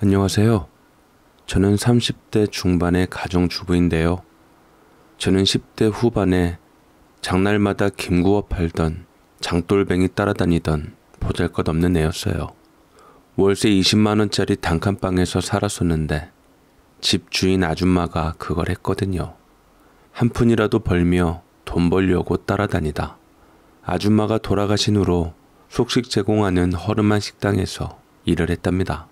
안녕하세요. 저는 30대 중반의 가정주부인데요. 저는 10대 후반에 장날마다 김구업 팔던 장돌뱅이 따라다니던 보잘것없는 애였어요. 월세 20만원짜리 단칸방에서 살았었는데 집주인 아줌마가 그걸 했거든요. 한 푼이라도 벌며 돈 벌려고 따라다니다. 아줌마가 돌아가신 후로 속식 제공하는 허름한 식당에서 일을 했답니다.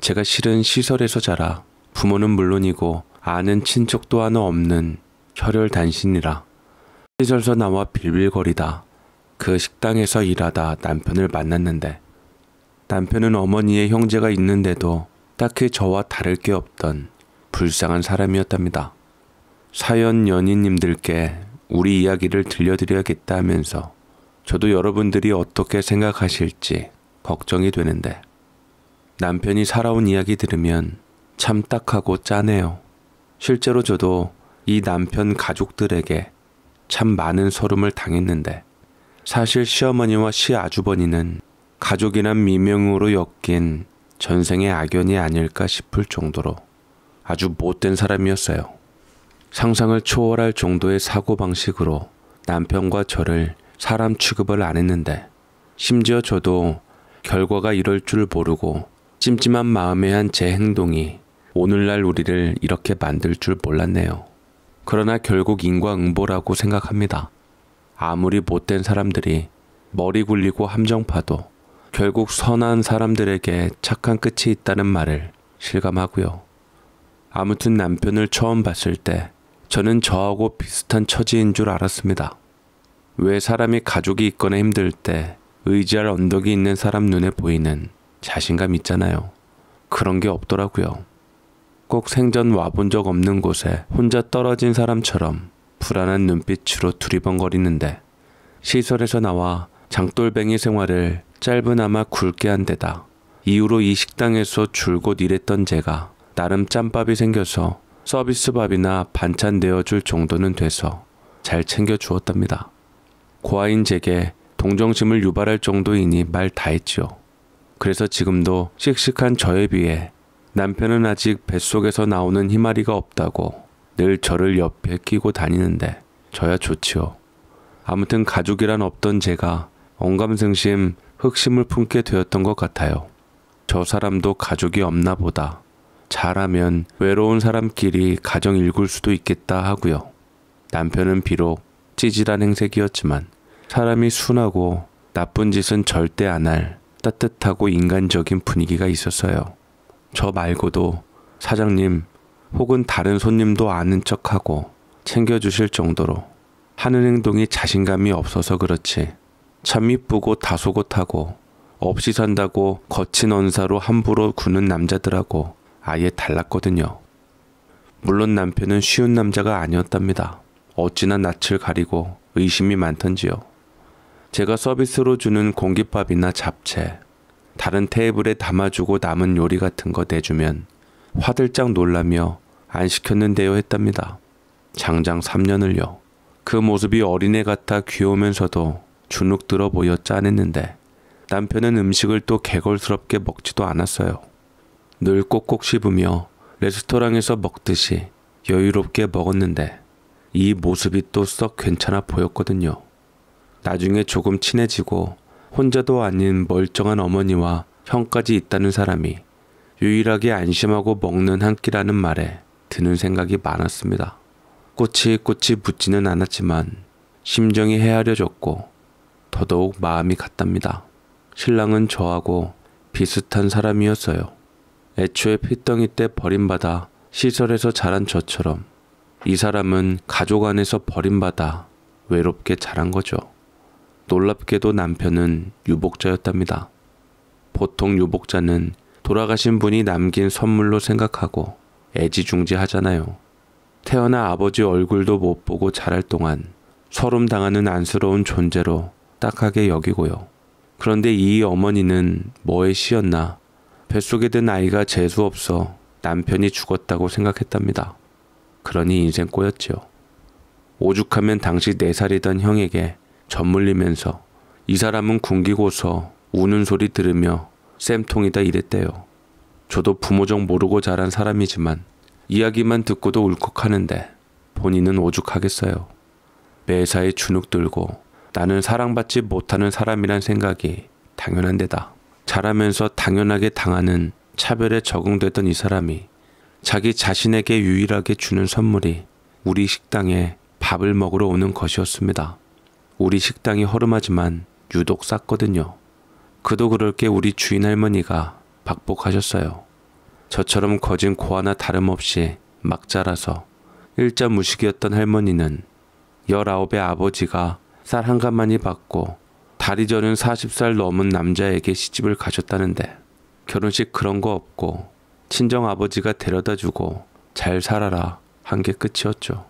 제가 실은 시설에서 자라 부모는 물론이고 아는 친척 또한 없는 혈혈 단신이라 시설서 나와 빌빌거리다 그 식당에서 일하다 남편을 만났는데 남편은 어머니의 형제가 있는데도 딱히 저와 다를 게 없던 불쌍한 사람이었답니다. 사연 연인님들께 우리 이야기를 들려드려야겠다 하면서 저도 여러분들이 어떻게 생각하실지 걱정이 되는데 남편이 살아온 이야기 들으면 참 딱하고 짜네요. 실제로 저도 이 남편 가족들에게 참 많은 소름을 당했는데 사실 시어머니와 시아주버니는 가족이란 미명으로 엮인 전생의 악연이 아닐까 싶을 정도로 아주 못된 사람이었어요. 상상을 초월할 정도의 사고방식으로 남편과 저를 사람 취급을 안 했는데 심지어 저도 결과가 이럴 줄 모르고 찜찜한 마음에 한 제 행동이 오늘날 우리를 이렇게 만들 줄 몰랐네요. 그러나 결국 인과응보라고 생각합니다. 아무리 못된 사람들이 머리 굴리고 함정파도 결국 선한 사람들에게 착한 끝이 있다는 말을 실감하고요. 아무튼 남편을 처음 봤을 때 저는 저하고 비슷한 처지인 줄 알았습니다. 왜 사람이 가족이 있거나 힘들 때 의지할 언덕이 있는 사람 눈에 보이는 자신감 있잖아요. 그런 게 없더라고요. 꼭 생전 와본 적 없는 곳에 혼자 떨어진 사람처럼 불안한 눈빛으로 두리번거리는데 시설에서 나와 장돌뱅이 생활을 짧은아마 굵게 한 데다 이후로 이 식당에서 줄곧 일했던 제가 나름 짬밥이 생겨서 서비스밥이나 반찬 내어줄 정도는 돼서 잘 챙겨주었답니다. 고아인 제게 동정심을 유발할 정도이니 말 다했지요. 그래서 지금도 씩씩한 저에 비해 남편은 아직 뱃속에서 나오는 희마리가 없다고 늘 저를 옆에 끼고 다니는데 저야 좋지요. 아무튼 가족이란 없던 제가 언감생심 흑심을 품게 되었던 것 같아요. 저 사람도 가족이 없나 보다. 잘하면 외로운 사람끼리 가정 일굴 수도 있겠다 하고요. 남편은 비록 찌질한 행색이었지만 사람이 순하고 나쁜 짓은 절대 안할 따뜻하고 인간적인 분위기가 있었어요. 저 말고도 사장님 혹은 다른 손님도 아는 척하고 챙겨주실 정도로 하는 행동이 자신감이 없어서 그렇지 참 이쁘고 다소곳하고 없이 산다고 거친 언사로 함부로 구는 남자들하고 아예 달랐거든요. 물론 남편은 쉬운 남자가 아니었답니다. 어찌나 낯을 가리고 의심이 많던지요. 제가 서비스로 주는 공깃밥이나 잡채, 다른 테이블에 담아주고 남은 요리 같은 거대주면 화들짝 놀라며 안 시켰는데요 했답니다. 장장 3년을요. 그 모습이 어린애 같아 귀여우면서도 주눅 들어 보여 짠했는데 남편은 음식을 또 개걸스럽게 먹지도 않았어요. 늘 꼭꼭 씹으며 레스토랑에서 먹듯이 여유롭게 먹었는데 이 모습이 또 썩 괜찮아 보였거든요. 나중에 조금 친해지고 혼자도 아닌 멀쩡한 어머니와 형까지 있다는 사람이 유일하게 안심하고 먹는 한 끼라는 말에 드는 생각이 많았습니다. 꽃이 꽃이 붙지는 않았지만 심정이 헤아려졌고 더더욱 마음이 갔답니다. 신랑은 저하고 비슷한 사람이었어요. 애초에 핏덩이때 버림받아 시설에서 자란 저처럼 이 사람은 가족 안에서 버림받아 외롭게 자란 거죠. 놀랍게도 남편은 유복자였답니다. 보통 유복자는 돌아가신 분이 남긴 선물로 생각하고 애지중지하잖아요. 태어나 아버지 얼굴도 못 보고 자랄 동안 서름 당하는 안쓰러운 존재로 딱하게 여기고요. 그런데 이 어머니는 뭐에 씌였나 뱃속에 든 아이가 재수 없어 남편이 죽었다고 생각했답니다. 그러니 인생 꼬였지요. 오죽하면 당시 4살이던 형에게 젖물리면서 이 사람은 굶기고서 우는 소리 들으며 쌤통이다 이랬대요. 저도 부모정 모르고 자란 사람이지만 이야기만 듣고도 울컥하는데 본인은 오죽하겠어요. 매사에 주눅 들고 나는 사랑받지 못하는 사람이란 생각이 당연한 데다. 자라면서 당연하게 당하는 차별에 적응됐던이 사람이 자기 자신에게 유일하게 주는 선물이 우리 식당에 밥을 먹으러 오는 것이었습니다. 우리 식당이 허름하지만 유독 쌌거든요. 그도 그럴 게 우리 주인 할머니가 박복하셨어요. 저처럼 거진 고아나 다름없이 막 자라서 일자 무식이었던 할머니는 19의 아버지가 쌀한 가만이 받고 다리 저는 40살 넘은 남자에게 시집을 가셨다는데 결혼식 그런 거 없고 친정 아버지가 데려다 주고 잘 살아라 한 게 끝이었죠.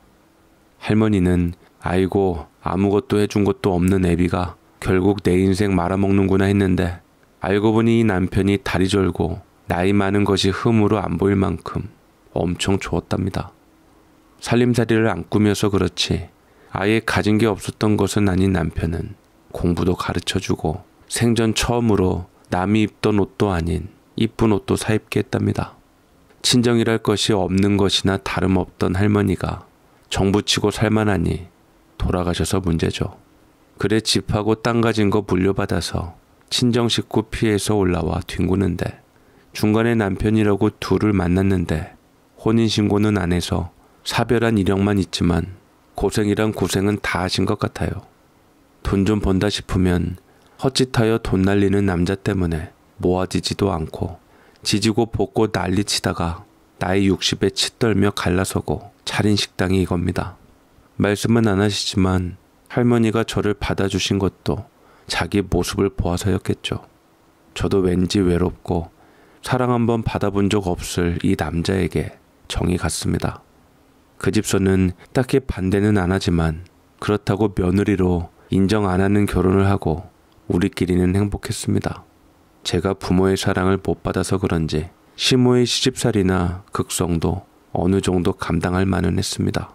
할머니는 아이고 아무것도 해준 것도 없는 애비가 결국 내 인생 말아먹는구나 했는데 알고 보니 이 남편이 다리 졸고 나이 많은 것이 흠으로 안 보일 만큼 엄청 좋았답니다. 살림살이를 안 꾸며서 그렇지 아예 가진 게 없었던 것은 아닌 남편은 공부도 가르쳐주고 생전 처음으로 남이 입던 옷도 아닌 이쁜 옷도 사입게 했답니다. 친정이랄 것이 없는 것이나 다름없던 할머니가 정부치고 살만하니 돌아가셔서 문제죠. 그래 집하고 땅 가진 거 물려받아서 친정 식구 피해서 올라와 뒹구는데 중간에 남편이라고 둘을 만났는데 혼인신고는 안 해서 사별한 이력만 있지만 고생이란 고생은 다 하신 것 같아요. 돈 좀 번다 싶으면 헛짓하여 돈 날리는 남자 때문에 모아지지도 않고 지지고 볶고 난리치다가 나이 60에 치떨며 갈라서고 차린 식당이 이겁니다. 말씀은 안 하시지만 할머니가 저를 받아주신 것도 자기 모습을 보아서였겠죠. 저도 왠지 외롭고 사랑 한번 받아본 적 없을 이 남자에게 정이 갔습니다. 그 집서는 딱히 반대는 안 하지만 그렇다고 며느리로 인정 안 하는 결혼을 하고 우리끼리는 행복했습니다. 제가 부모의 사랑을 못 받아서 그런지 시모의 시집살이나 극성도 어느 정도 감당할 만은 했습니다.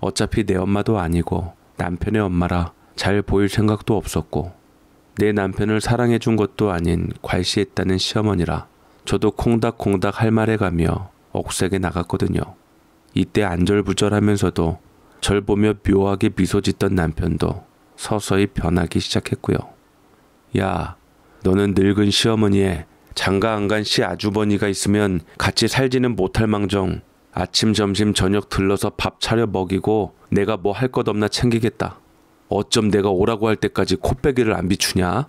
어차피 내 엄마도 아니고 남편의 엄마라 잘 보일 생각도 없었고 내 남편을 사랑해 준 것도 아닌 괄시했다는 시어머니라 저도 콩닥콩닥 할 말에 가며 억세게 나갔거든요. 이때 안절부절하면서도 절 보며 묘하게 미소 짓던 남편도 서서히 변하기 시작했고요. 야, 너는 늙은 시어머니에 장가 안간시 아주버니가 있으면 같이 살지는 못할 망정 아침, 점심, 저녁 들러서 밥 차려 먹이고 내가 뭐 할 것 없나 챙기겠다. 어쩜 내가 오라고 할 때까지 코빼기를 안 비추냐?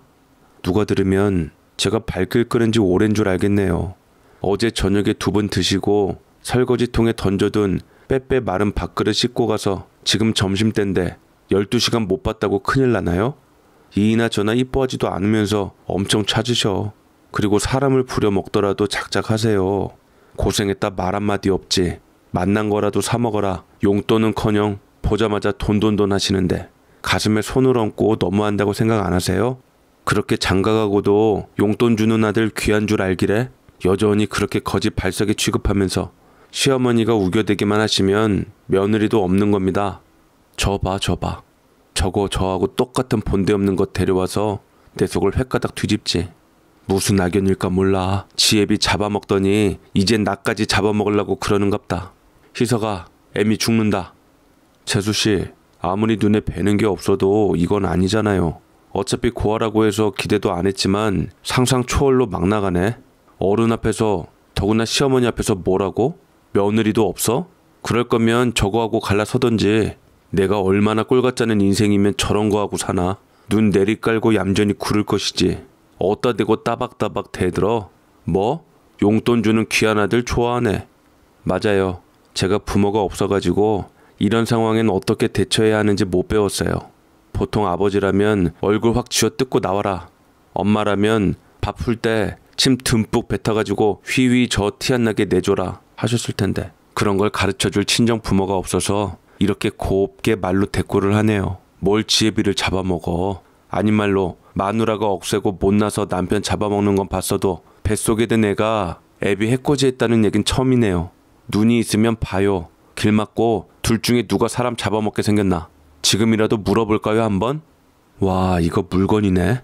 누가 들으면 제가 발길 끄는 지 오랜 줄 알겠네요. 어제 저녁에 두 번 드시고 설거지통에 던져둔 빼빼 마른 밥그릇 씻고 가서 지금 점심땐데 12시간 못 봤다고 큰일 나나요? 이 이나 저나 이뻐하지도 않으면서 엄청 찾으셔. 그리고 사람을 부려 먹더라도 작작하세요. 고생했다 말 한마디 없지. 만난 거라도 사 먹어라. 용돈은커녕 보자마자 돈돈돈 하시는데 가슴에 손을 얹고 너무한다고 생각 안 하세요? 그렇게 장가가고도 용돈 주는 아들 귀한 줄 알기래 여전히 그렇게 거짓 발색에 취급하면서 시어머니가 우겨대기만 하시면 며느리도 없는 겁니다. 저 봐, 저 봐. 저거 저하고 똑같은 본데 없는 것 데려와서 내 속을 횟가닥 뒤집지. 무슨 악연일까 몰라 지혜비 잡아먹더니 이젠 나까지 잡아먹으려고 그러는갑다. 희서가 애미 죽는다. 재수씨 아무리 눈에 뵈는 게 없어도 이건 아니잖아요. 어차피 고아라고 해서 기대도 안 했지만 상상 초월로 막 나가네. 어른 앞에서 더구나 시어머니 앞에서 뭐라고? 며느리도 없어? 그럴 거면 저거하고 갈라서던지 내가 얼마나 꼴 같자는 인생이면 저런 거하고 사나 눈 내리 깔고 얌전히 구를 것이지. 어따 대고 따박따박 대들어. 뭐? 용돈 주는 귀한 아들 좋아하네. 맞아요. 제가 부모가 없어가지고 이런 상황엔 어떻게 대처해야 하는지 못 배웠어요. 보통 아버지라면 얼굴 확 쥐어뜯고 나와라. 엄마라면 밥 풀 때 침 듬뿍 뱉어가지고 휘휘 저 티안 나게 내줘라 하셨을 텐데 그런 걸 가르쳐줄 친정 부모가 없어서 이렇게 곱게 말로 대꾸를 하네요. 뭘 지혜비를 잡아먹어. 아닌 말로 마누라가 억세고 못나서 남편 잡아먹는 건 봤어도 뱃속에 든 애가 애비 해코지했다는 얘긴 처음이네요. 눈이 있으면 봐요. 길 막고 둘 중에 누가 사람 잡아먹게 생겼나. 지금이라도 물어볼까요 한번? 와 이거 물건이네.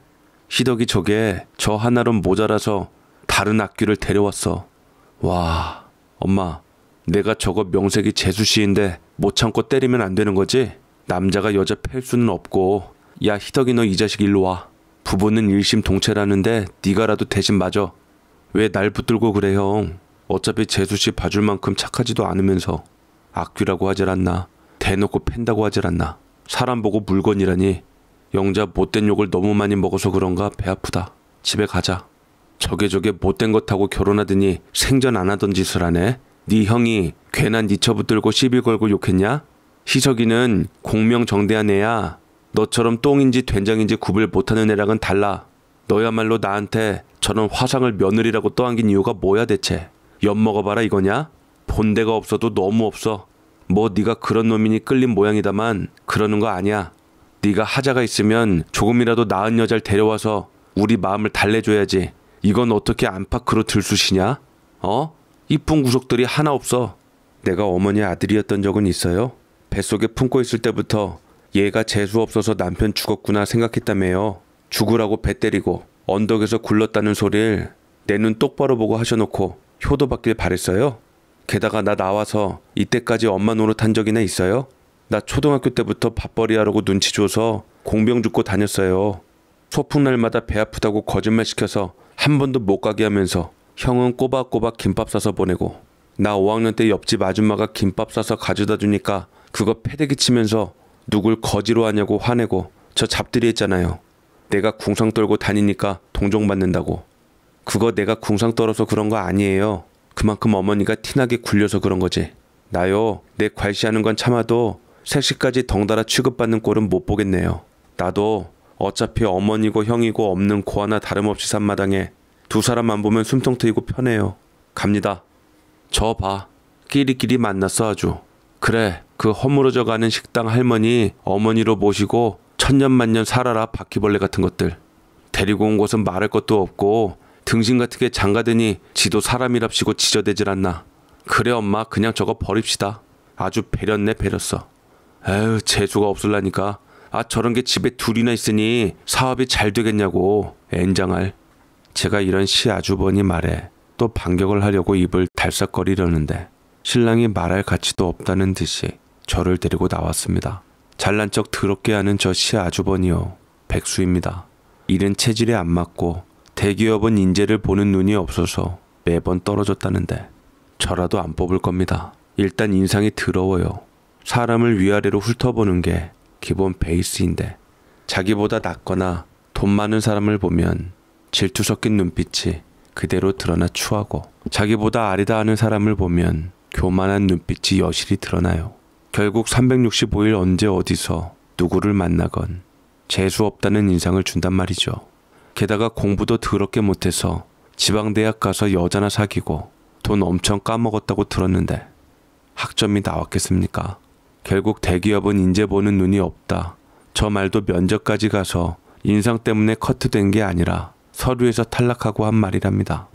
희덕이 저게 저하나로 모자라서 다른 악귀를 데려왔어. 와 엄마 내가 저거 명색이 재수씨인데 못 참고 때리면 안 되는 거지? 남자가 여자 팰 수는 없고 야 희덕이 너 이 자식 일로 와. 부부는 일심동체라는데 네가라도 대신 맞어 왜날 붙들고 그래 형. 어차피 재수씨 봐줄 만큼 착하지도 않으면서 악귀라고 하질 않나. 대놓고 팬다고 하질 않나. 사람 보고 물건이라니. 영자 못된 욕을 너무 많이 먹어서 그런가 배 아프다. 집에 가자. 저게 저게 못된 것하고 결혼하더니 생전 안 하던 짓을 하네. 네 형이 괜한 니처 붙들고 시비 걸고 욕했냐? 희석이는 공명정대한 애야. 너처럼 똥인지 된장인지 구별 못하는 애랑은 달라. 너야말로 나한테 저런 화상을 며느리라고 떠안긴 이유가 뭐야 대체? 엿 먹어봐라 이거냐? 본대가 없어도 너무 없어. 뭐 네가 그런 놈이니 끌린 모양이다만 그러는 거 아니야. 네가 하자가 있으면 조금이라도 나은 여자를 데려와서 우리 마음을 달래줘야지. 이건 어떻게 안팎으로 들쑤시냐? 어? 이쁜 구석들이 하나 없어. 내가 어머니 아들이었던 적은 있어요. 뱃속에 품고 있을 때부터 얘가 재수 없어서 남편 죽었구나 생각했다며요. 죽으라고 배 때리고 언덕에서 굴렀다는 소리를 내 눈 똑바로 보고 하셔놓고 효도 받길 바랬어요. 게다가 나 나와서 이때까지 엄마 노릇한 적이나 있어요? 나 초등학교 때부터 밥벌이 하라고 눈치 줘서 공병 죽고 다녔어요. 소풍 날마다 배 아프다고 거짓말 시켜서 한 번도 못 가게 하면서 형은 꼬박꼬박 김밥 싸서 보내고 나 5학년 때 옆집 아줌마가 김밥 싸서 가져다 주니까 그거 패대기 치면서 누굴 거지로 하냐고 화내고 저 잡들이 했잖아요. 내가 궁상 떨고 다니니까 동정받는다고. 그거 내가 궁상 떨어서 그런 거 아니에요. 그만큼 어머니가 티나게 굴려서 그런 거지. 나요, 내 괄시하는 건 참아도 색시까지 덩달아 취급받는 꼴은 못 보겠네요. 나도 어차피 어머니고 형이고 없는 고 하나 다름없이 산 마당에 두 사람만 보면 숨통 트이고 편해요. 갑니다. 저 봐. 끼리끼리 만났어 아주. 그래, 그 허물어져 가는 식당 할머니, 어머니로 모시고 천년만년 살아라 바퀴벌레 같은 것들. 데리고 온 곳은 말할 것도 없고 등신 같은 게 장가드니 지도 사람이랍시고 지저대질 않나. 그래 엄마 그냥 저거 버립시다. 아주 배렸네 배렸어. 에휴 재수가 없을라니까. 아 저런 게 집에 둘이나 있으니 사업이 잘 되겠냐고 엔장할. 제가 이런 시아주버니 말해또 반격을 하려고 입을 달싹거리려는데 신랑이 말할 가치도 없다는 듯이 저를 데리고 나왔습니다. 잘난 척 더럽게 하는 저 시아주버니요. 백수입니다. 일은 체질에 안 맞고 대기업은 인재를 보는 눈이 없어서 매번 떨어졌다는데 저라도 안 뽑을 겁니다. 일단 인상이 더러워요. 사람을 위아래로 훑어보는 게 기본 베이스인데 자기보다 낫거나 돈 많은 사람을 보면 질투 섞인 눈빛이 그대로 드러나 추하고 자기보다 아리다 하는 사람을 보면 교만한 눈빛이 여실히 드러나요. 결국 365일 언제 어디서 누구를 만나건 재수 없다는 인상을 준단 말이죠. 게다가 공부도 더럽게 못해서 지방대학 가서 여자나 사귀고 돈 엄청 까먹었다고 들었는데 학점이 나왔겠습니까? 결국 대기업은 인재 보는 눈이 없다. 저 말도 면접까지 가서 인상 때문에 커트된 게 아니라 서류에서 탈락하고 한 말이랍니다.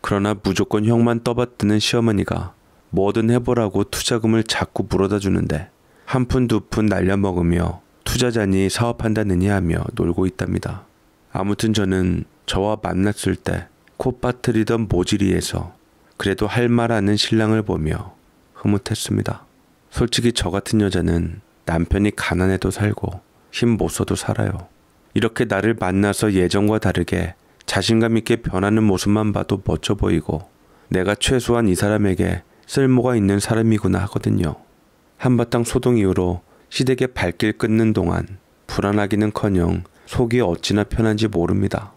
그러나 무조건 형만 떠받드는 시어머니가 뭐든 해보라고 투자금을 자꾸 물어다 주는데 한 푼 두 푼 날려먹으며 투자자니 사업한다느니 하며 놀고 있답니다. 아무튼 저는 저와 만났을 때 코 빠뜨리던 모질이에서 그래도 할 말하는 신랑을 보며 흐뭇했습니다. 솔직히 저 같은 여자는 남편이 가난해도 살고 힘 못 써도 살아요. 이렇게 나를 만나서 예전과 다르게 자신감 있게 변하는 모습만 봐도 멋져 보이고 내가 최소한 이 사람에게 쓸모가 있는 사람이구나 하거든요. 한바탕 소동 이후로 시댁의 발길 끊는 동안 불안하기는커녕 속이 어찌나 편한지 모릅니다.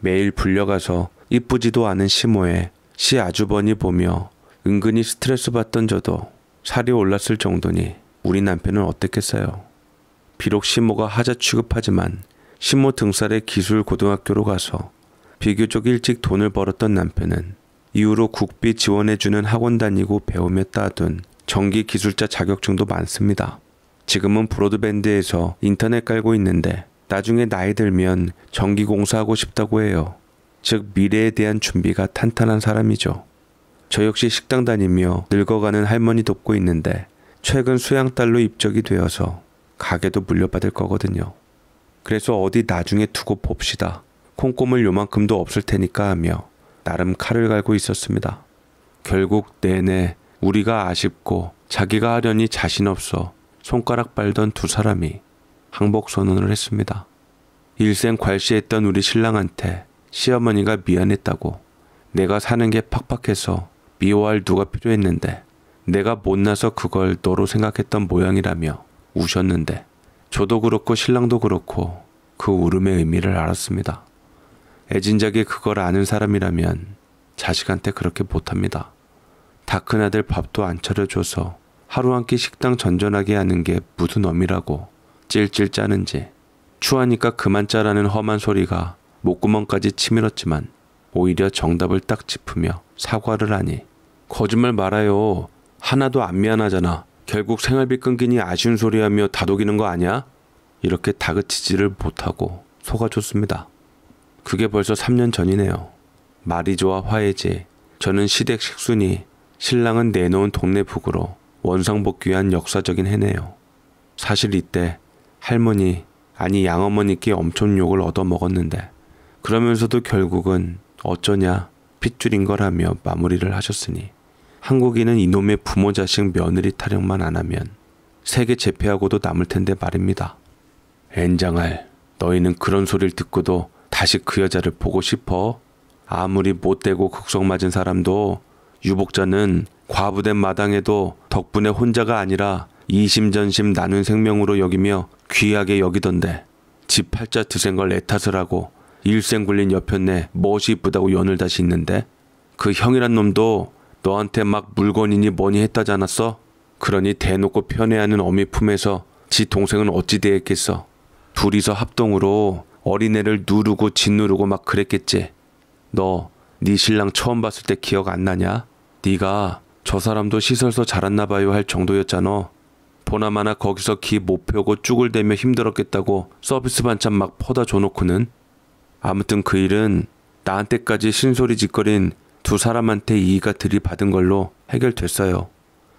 매일 불려가서 이쁘지도 않은 시모에 시 아주버니 보며 은근히 스트레스 받던 저도 살이 올랐을 정도니 우리 남편은 어땠겠어요. 비록 시모가 하자 취급하지만 시모 등살의 기술 고등학교로 가서 비교적 일찍 돈을 벌었던 남편은 이후로 국비 지원해주는 학원 다니고 배우며 따둔 전기 기술자 자격증도 많습니다. 지금은 브로드밴드에서 인터넷 깔고 있는데 나중에 나이 들면 전기 공사하고 싶다고 해요. 즉 미래에 대한 준비가 탄탄한 사람이죠. 저 역시 식당 다니며 늙어가는 할머니 돕고 있는데 최근 수양딸로 입적이 되어서 가게도 물려받을 거거든요. 그래서 어디 나중에 두고 봅시다. 콩고물 요만큼도 없을 테니까 하며 나름 칼을 갈고 있었습니다. 결국 내내 우리가 아쉽고 자기가 하려니 자신 없어 손가락 빨던 두 사람이 항복 선언을 했습니다. 일생 괄시했던 우리 신랑한테 시어머니가 미안했다고 내가 사는 게 팍팍해서 미워할 누가 필요했는데 내가 못나서 그걸 너로 생각했던 모양이라며 우셨는데 저도 그렇고 신랑도 그렇고 그 울음의 의미를 알았습니다. 애진작이 그걸 아는 사람이라면 자식한테 그렇게 못합니다. 다 큰 아들 밥도 안 차려줘서 하루 한 끼 식당 전전하게 하는 게 무슨 엄이라고 찔찔 짜는지 추하니까 그만 짜라는 험한 소리가 목구멍까지 치밀었지만 오히려 정답을 딱 짚으며 사과를 하니 거짓말 말아요. 하나도 안 미안하잖아. 결국 생활비 끊기니 아쉬운 소리하며 다독이는 거아냐 이렇게 다그치지를 못하고 속아줬습니다. 그게 벌써 3년 전이네요. 마리조와 화해제. 저는 시댁 식순이, 신랑은 내놓은 동네 북으로 원상복귀한 역사적인 해네요. 사실 이때 할머니, 아니 양어머니께 엄청 욕을 얻어먹었는데 그러면서도 결국은 어쩌냐 핏줄인 거라며 마무리를 하셨으니 한국인은 이놈의 부모 자식 며느리 타령만 안 하면 세계 재패하고도 남을 텐데 말입니다. 엔장할 너희는 그런 소리를 듣고도 다시 그 여자를 보고 싶어. 아무리 못되고 극성맞은 사람도 유복자는 과부된 마당에도 덕분에 혼자가 아니라 이심전심 나눈 생명으로 여기며 귀하게 여기던데 집 팔자 드센 걸내 탓을 하고 일생 굴린 옆편네 멋이 이쁘다고 연을 다시 있는데 그 형이란 놈도 너한테 막 물건이니 뭐니 했다지 않았어? 그러니 대놓고 편애하는 어미 품에서 지 동생은 어찌 되겠겠어? 둘이서 합동으로 어린애를 누르고 짓누르고 막 그랬겠지. 너네 신랑 처음 봤을 때 기억 안 나냐? 네가 저 사람도 시설서 잘았나 봐요 할 정도였잖아. 보나마나 거기서 기 못 펴고 쭈글대며 힘들었겠다고 서비스 반찬 막 퍼다 줘놓고는 아무튼 그 일은 나한테까지 신소리 짓거린 두 사람한테 이의가 들이받은 걸로 해결됐어요.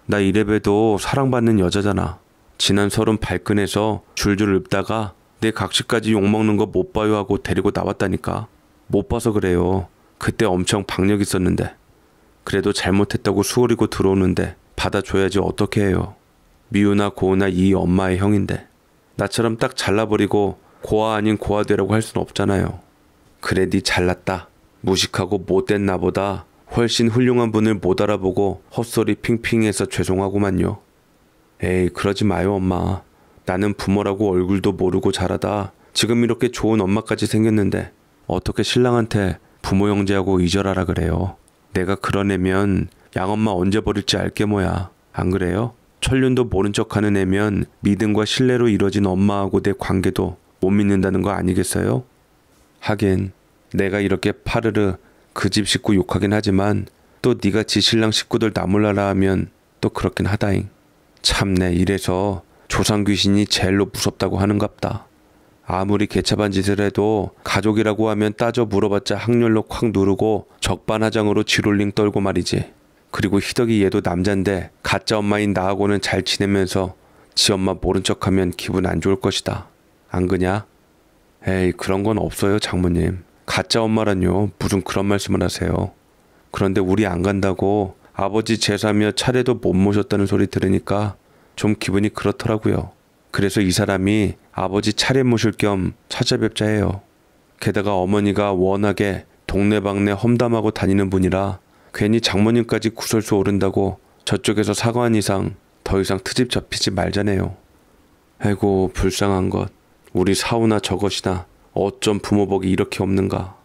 나 이래봬도 사랑받는 여자잖아. 지난 설은 발끈해서 줄줄 읊다가 내 각시까지 욕먹는 거 못 봐요 하고 데리고 나왔다니까. 못 봐서 그래요. 그때 엄청 박력 있었는데. 그래도 잘못했다고 수월이고 들어오는데 받아줘야지 어떻게 해요. 미우나 고우나 이 엄마의 형인데. 나처럼 딱 잘라버리고 고아 아닌 고아 되라고 할 순 없잖아요. 그래 니 잘났다. 무식하고 못된 나보다 훨씬 훌륭한 분을 못 알아보고 헛소리 핑핑해서 죄송하고만요 에이 그러지 마요 엄마. 나는 부모라고 얼굴도 모르고 자라다 지금 이렇게 좋은 엄마까지 생겼는데 어떻게 신랑한테 부모 형제하고 이절하라 그래요. 내가 그런 애면 양엄마 언제 버릴지 알게 뭐야. 안 그래요? 천륜도 모른 척하는 애면 믿음과 신뢰로 이뤄진 엄마하고 내 관계도 못 믿는다는 거 아니겠어요? 하긴 내가 이렇게 파르르 그 집 식구 욕하긴 하지만 또 네가 지 신랑 식구들 나몰라라 하면 또 그렇긴 하다잉. 참내 이래서 조상 귀신이 제일로 무섭다고 하는갑다. 아무리 개차반 짓을 해도 가족이라고 하면 따져 물어봤자 학렬로 콱 누르고 적반하장으로 지롤링 떨고 말이지. 그리고 희덕이 얘도 남잔데 가짜 엄마인 나하고는 잘 지내면서 지 엄마 모른 척하면 기분 안 좋을 것이다. 안 그냐? 에이 그런 건 없어요 장모님. 가짜 엄마란요 무슨 그런 말씀을 하세요. 그런데 우리 안 간다고 아버지 제사며 차례도 못 모셨다는 소리 들으니까 좀 기분이 그렇더라고요. 그래서 이 사람이 아버지 차례 모실 겸 찾아뵙자 해요. 게다가 어머니가 워낙에 동네방네 험담하고 다니는 분이라 괜히 장모님까지 구설수 오른다고 저쪽에서 사과한 이상 더 이상 트집 잡히지 말자네요. 아이고 불쌍한 것. 우리 사우나 저것이나 어쩜 부모복이 이렇게 없는가.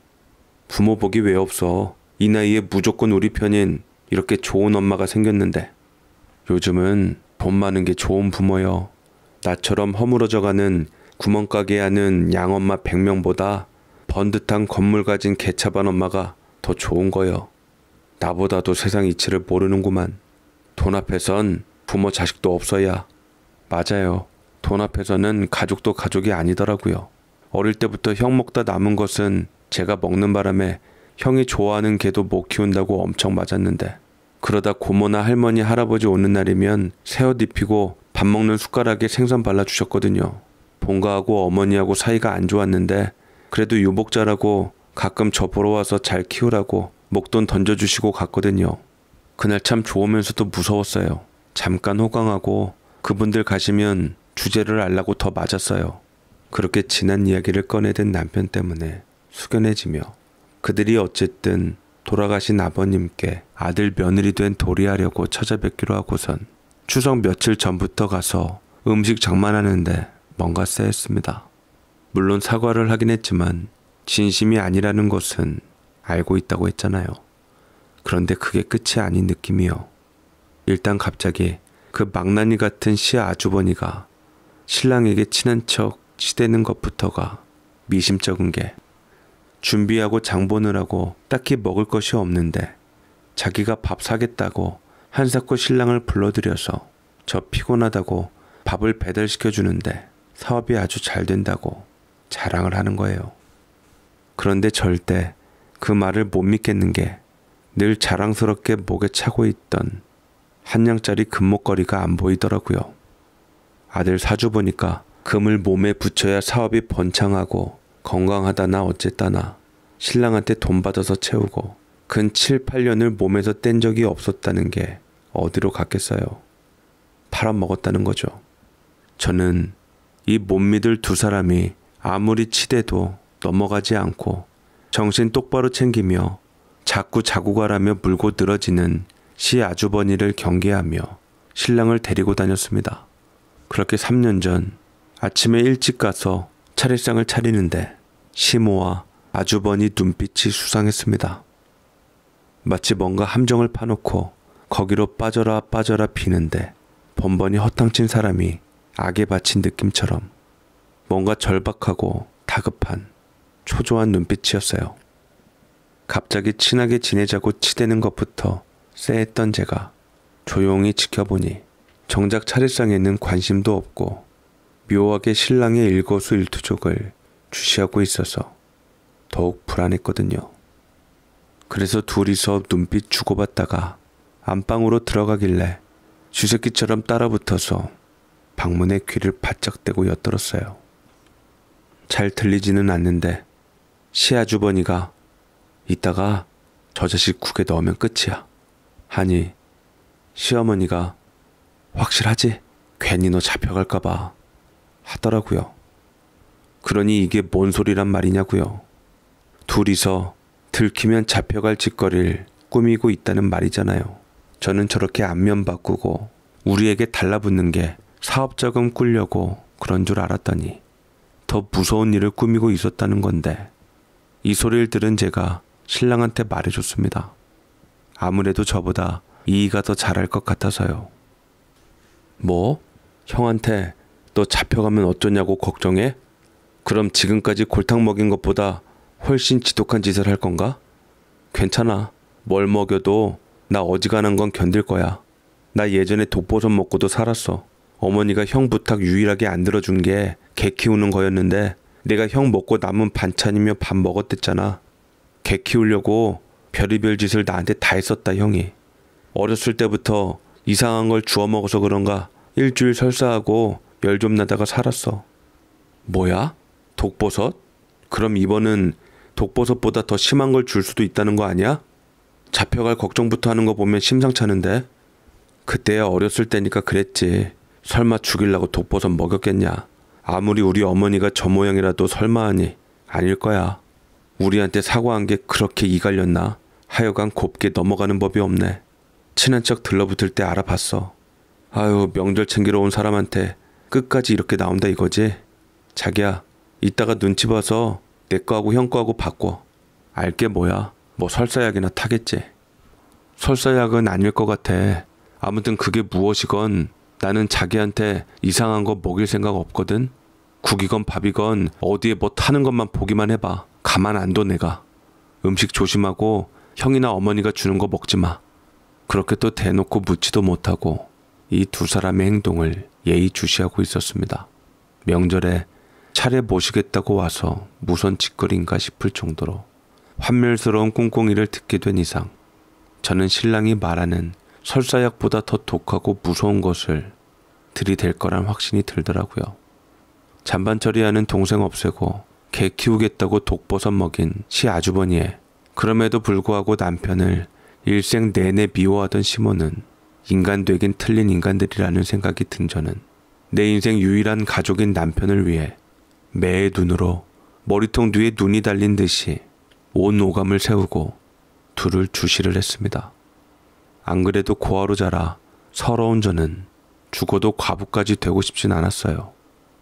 부모복이 왜 없어. 이 나이에 무조건 우리 편인 이렇게 좋은 엄마가 생겼는데 요즘은 돈 많은 게 좋은 부모여. 나처럼 허물어져가는 구멍가게 하는 양엄마 100명보다 번듯한 건물 가진 개차반 엄마가 더 좋은 거여. 나보다도 세상 이치를 모르는구만. 돈 앞에선 부모 자식도 없어야. 맞아요. 돈 앞에서는 가족도 가족이 아니더라고요. 어릴 때부터 형 먹다 남은 것은 제가 먹는 바람에 형이 좋아하는 개도 못 키운다고 엄청 맞았는데 그러다 고모나 할머니 할아버지 오는 날이면 새 옷 입히고 밥 먹는 숟가락에 생선 발라 주셨거든요. 본가하고 어머니하고 사이가 안 좋았는데 그래도 유복자라고 가끔 저 보러 와서 잘 키우라고 목돈 던져주시고 갔거든요. 그날 참 좋으면서도 무서웠어요. 잠깐 호강하고 그분들 가시면 주제를 알라고 더 맞았어요. 그렇게 지난 이야기를 꺼내든 남편 때문에 숙연해지며 그들이 어쨌든 돌아가신 아버님께 아들 며느리 된 도리하려고 찾아뵙기로 하고선 추석 며칠 전부터 가서 음식 장만하는데 뭔가 쎄했습니다. 물론 사과를 하긴 했지만 진심이 아니라는 것은 알고 있다고 했잖아요. 그런데 그게 끝이 아닌 느낌이요. 일단 갑자기 그 망나니 같은 시아 주버니가 신랑에게 친한 척시대는 것부터가 미심쩍은 게 준비하고 장보느라고 딱히 먹을 것이 없는데 자기가 밥 사겠다고 한사코 신랑을 불러들여서 저 피곤하다고 밥을 배달시켜 주는데 사업이 아주 잘 된다고 자랑을 하는 거예요. 그런데 절대 그 말을 못 믿겠는 게 늘 자랑스럽게 목에 차고 있던 한 양짜리 금목걸이가 안 보이더라고요. 아들 사주 보니까 금을 몸에 붙여야 사업이 번창하고 건강하다나 어쨌다나 신랑한테 돈 받아서 채우고 근 7, 8년을 몸에서 뗀 적이 없었다는 게 어디로 갔겠어요. 팔아먹었다는 거죠. 저는 이 못 믿을 두 사람이 아무리 치대도 넘어가지 않고 정신 똑바로 챙기며 자꾸 자고 가라며 물고 늘어지는 시 아주버니를 경계하며 신랑을 데리고 다녔습니다. 그렇게 3년 전 아침에 일찍 가서 차례상을 차리는데 시모와 아주번이 눈빛이 수상했습니다. 마치 뭔가 함정을 파놓고 거기로 빠져라 빠져라 피는데 번번이 허탕친 사람이 악에 바친 느낌처럼 뭔가 절박하고 다급한 초조한 눈빛이었어요. 갑자기 친하게 지내자고 치대는 것부터 쎄했던 제가 조용히 지켜보니 정작 차례상에는 관심도 없고 묘하게 신랑의 일거수 일투족을 주시하고 있어서 더욱 불안했거든요. 그래서 둘이서 눈빛 주고받다가 안방으로 들어가길래 쥐새끼처럼 따라붙어서 방문의 귀를 바짝 대고 엿들었어요. 잘 들리지는 않는데 시아주버니가 이따가 저 자식 국에 넣으면 끝이야. 하니 시어머니가 확실하지? 괜히 너 잡혀갈까봐 하더라고요. 그러니 이게 뭔 소리란 말이냐고요. 둘이서 들키면 잡혀갈 짓거리를 꾸미고 있다는 말이잖아요. 저는 저렇게 안면 바꾸고 우리에게 달라붙는 게 사업자금 꾸려고 그런 줄 알았더니 더 무서운 일을 꾸미고 있었다는 건데 이 소리를 들은 제가 신랑한테 말해줬습니다. 아무래도 저보다 이이가 더 잘할 것 같아서요. 뭐? 형한테 또 잡혀가면 어쩌냐고 걱정해? 그럼 지금까지 골탕 먹인 것보다 훨씬 지독한 짓을 할 건가? 괜찮아. 뭘 먹여도 나 어지간한 건 견딜 거야. 나 예전에 독보선 먹고도 살았어. 어머니가 형 부탁 유일하게 안 들어준 게 개 키우는 거였는데 내가 형 먹고 남은 반찬이며 밥 먹었댔잖아. 개 키우려고 별의별 짓을 나한테 다 했었다 형이. 어렸을 때부터 이상한 걸 주워 먹어서 그런가 일주일 설사하고 멸좀 나다가 살았어. 뭐야? 독버섯? 그럼 이번은 독버섯보다 더 심한 걸 줄 수도 있다는 거 아니야? 잡혀갈 걱정부터 하는 거 보면 심상찮은데? 그때야 어렸을 때니까 그랬지. 설마 죽일라고 독버섯 먹였겠냐. 아무리 우리 어머니가 저 모양이라도 설마 하니 아닐 거야. 우리한테 사과한 게 그렇게 이갈렸나? 하여간 곱게 넘어가는 법이 없네. 친한 척 들러붙을 때 알아봤어. 아유 명절 챙기러 온 사람한테 끝까지 이렇게 나온다 이거지? 자기야, 이따가 눈치 봐서 내 거하고 형 거하고 바꿔. 알게 뭐야? 뭐 설사약이나 타겠지. 설사약은 아닐 것 같아. 아무튼 그게 무엇이건 나는 자기한테 이상한 거 먹일 생각 없거든. 국이건 밥이건 어디에 뭐 타는 것만 보기만 해봐. 가만 안 둬 내가. 음식 조심하고 형이나 어머니가 주는 거 먹지 마. 그렇게 또 대놓고 묻지도 못하고 이 두 사람의 행동을 예의 주시하고 있었습니다. 명절에 차례 모시겠다고 와서 무선 짓거리인가 싶을 정도로 환멸스러운 꿍꿍이를 듣게 된 이상 저는 신랑이 말하는 설사약보다 더 독하고 무서운 것을 들이댈 거란 확신이 들더라고요. 잔반 처리하는 동생 없애고 개 키우겠다고 독버섯 먹인 시 아주버니에 그럼에도 불구하고 남편을 일생 내내 미워하던 시몬은 인간되긴 틀린 인간들이라는 생각이 든 저는 내 인생 유일한 가족인 남편을 위해 매의 눈으로 머리통 뒤에 눈이 달린 듯이 온 오감을 세우고 둘을 주시를 했습니다. 안 그래도 고아로 자라 서러운 저는 죽어도 과부까지 되고 싶진 않았어요.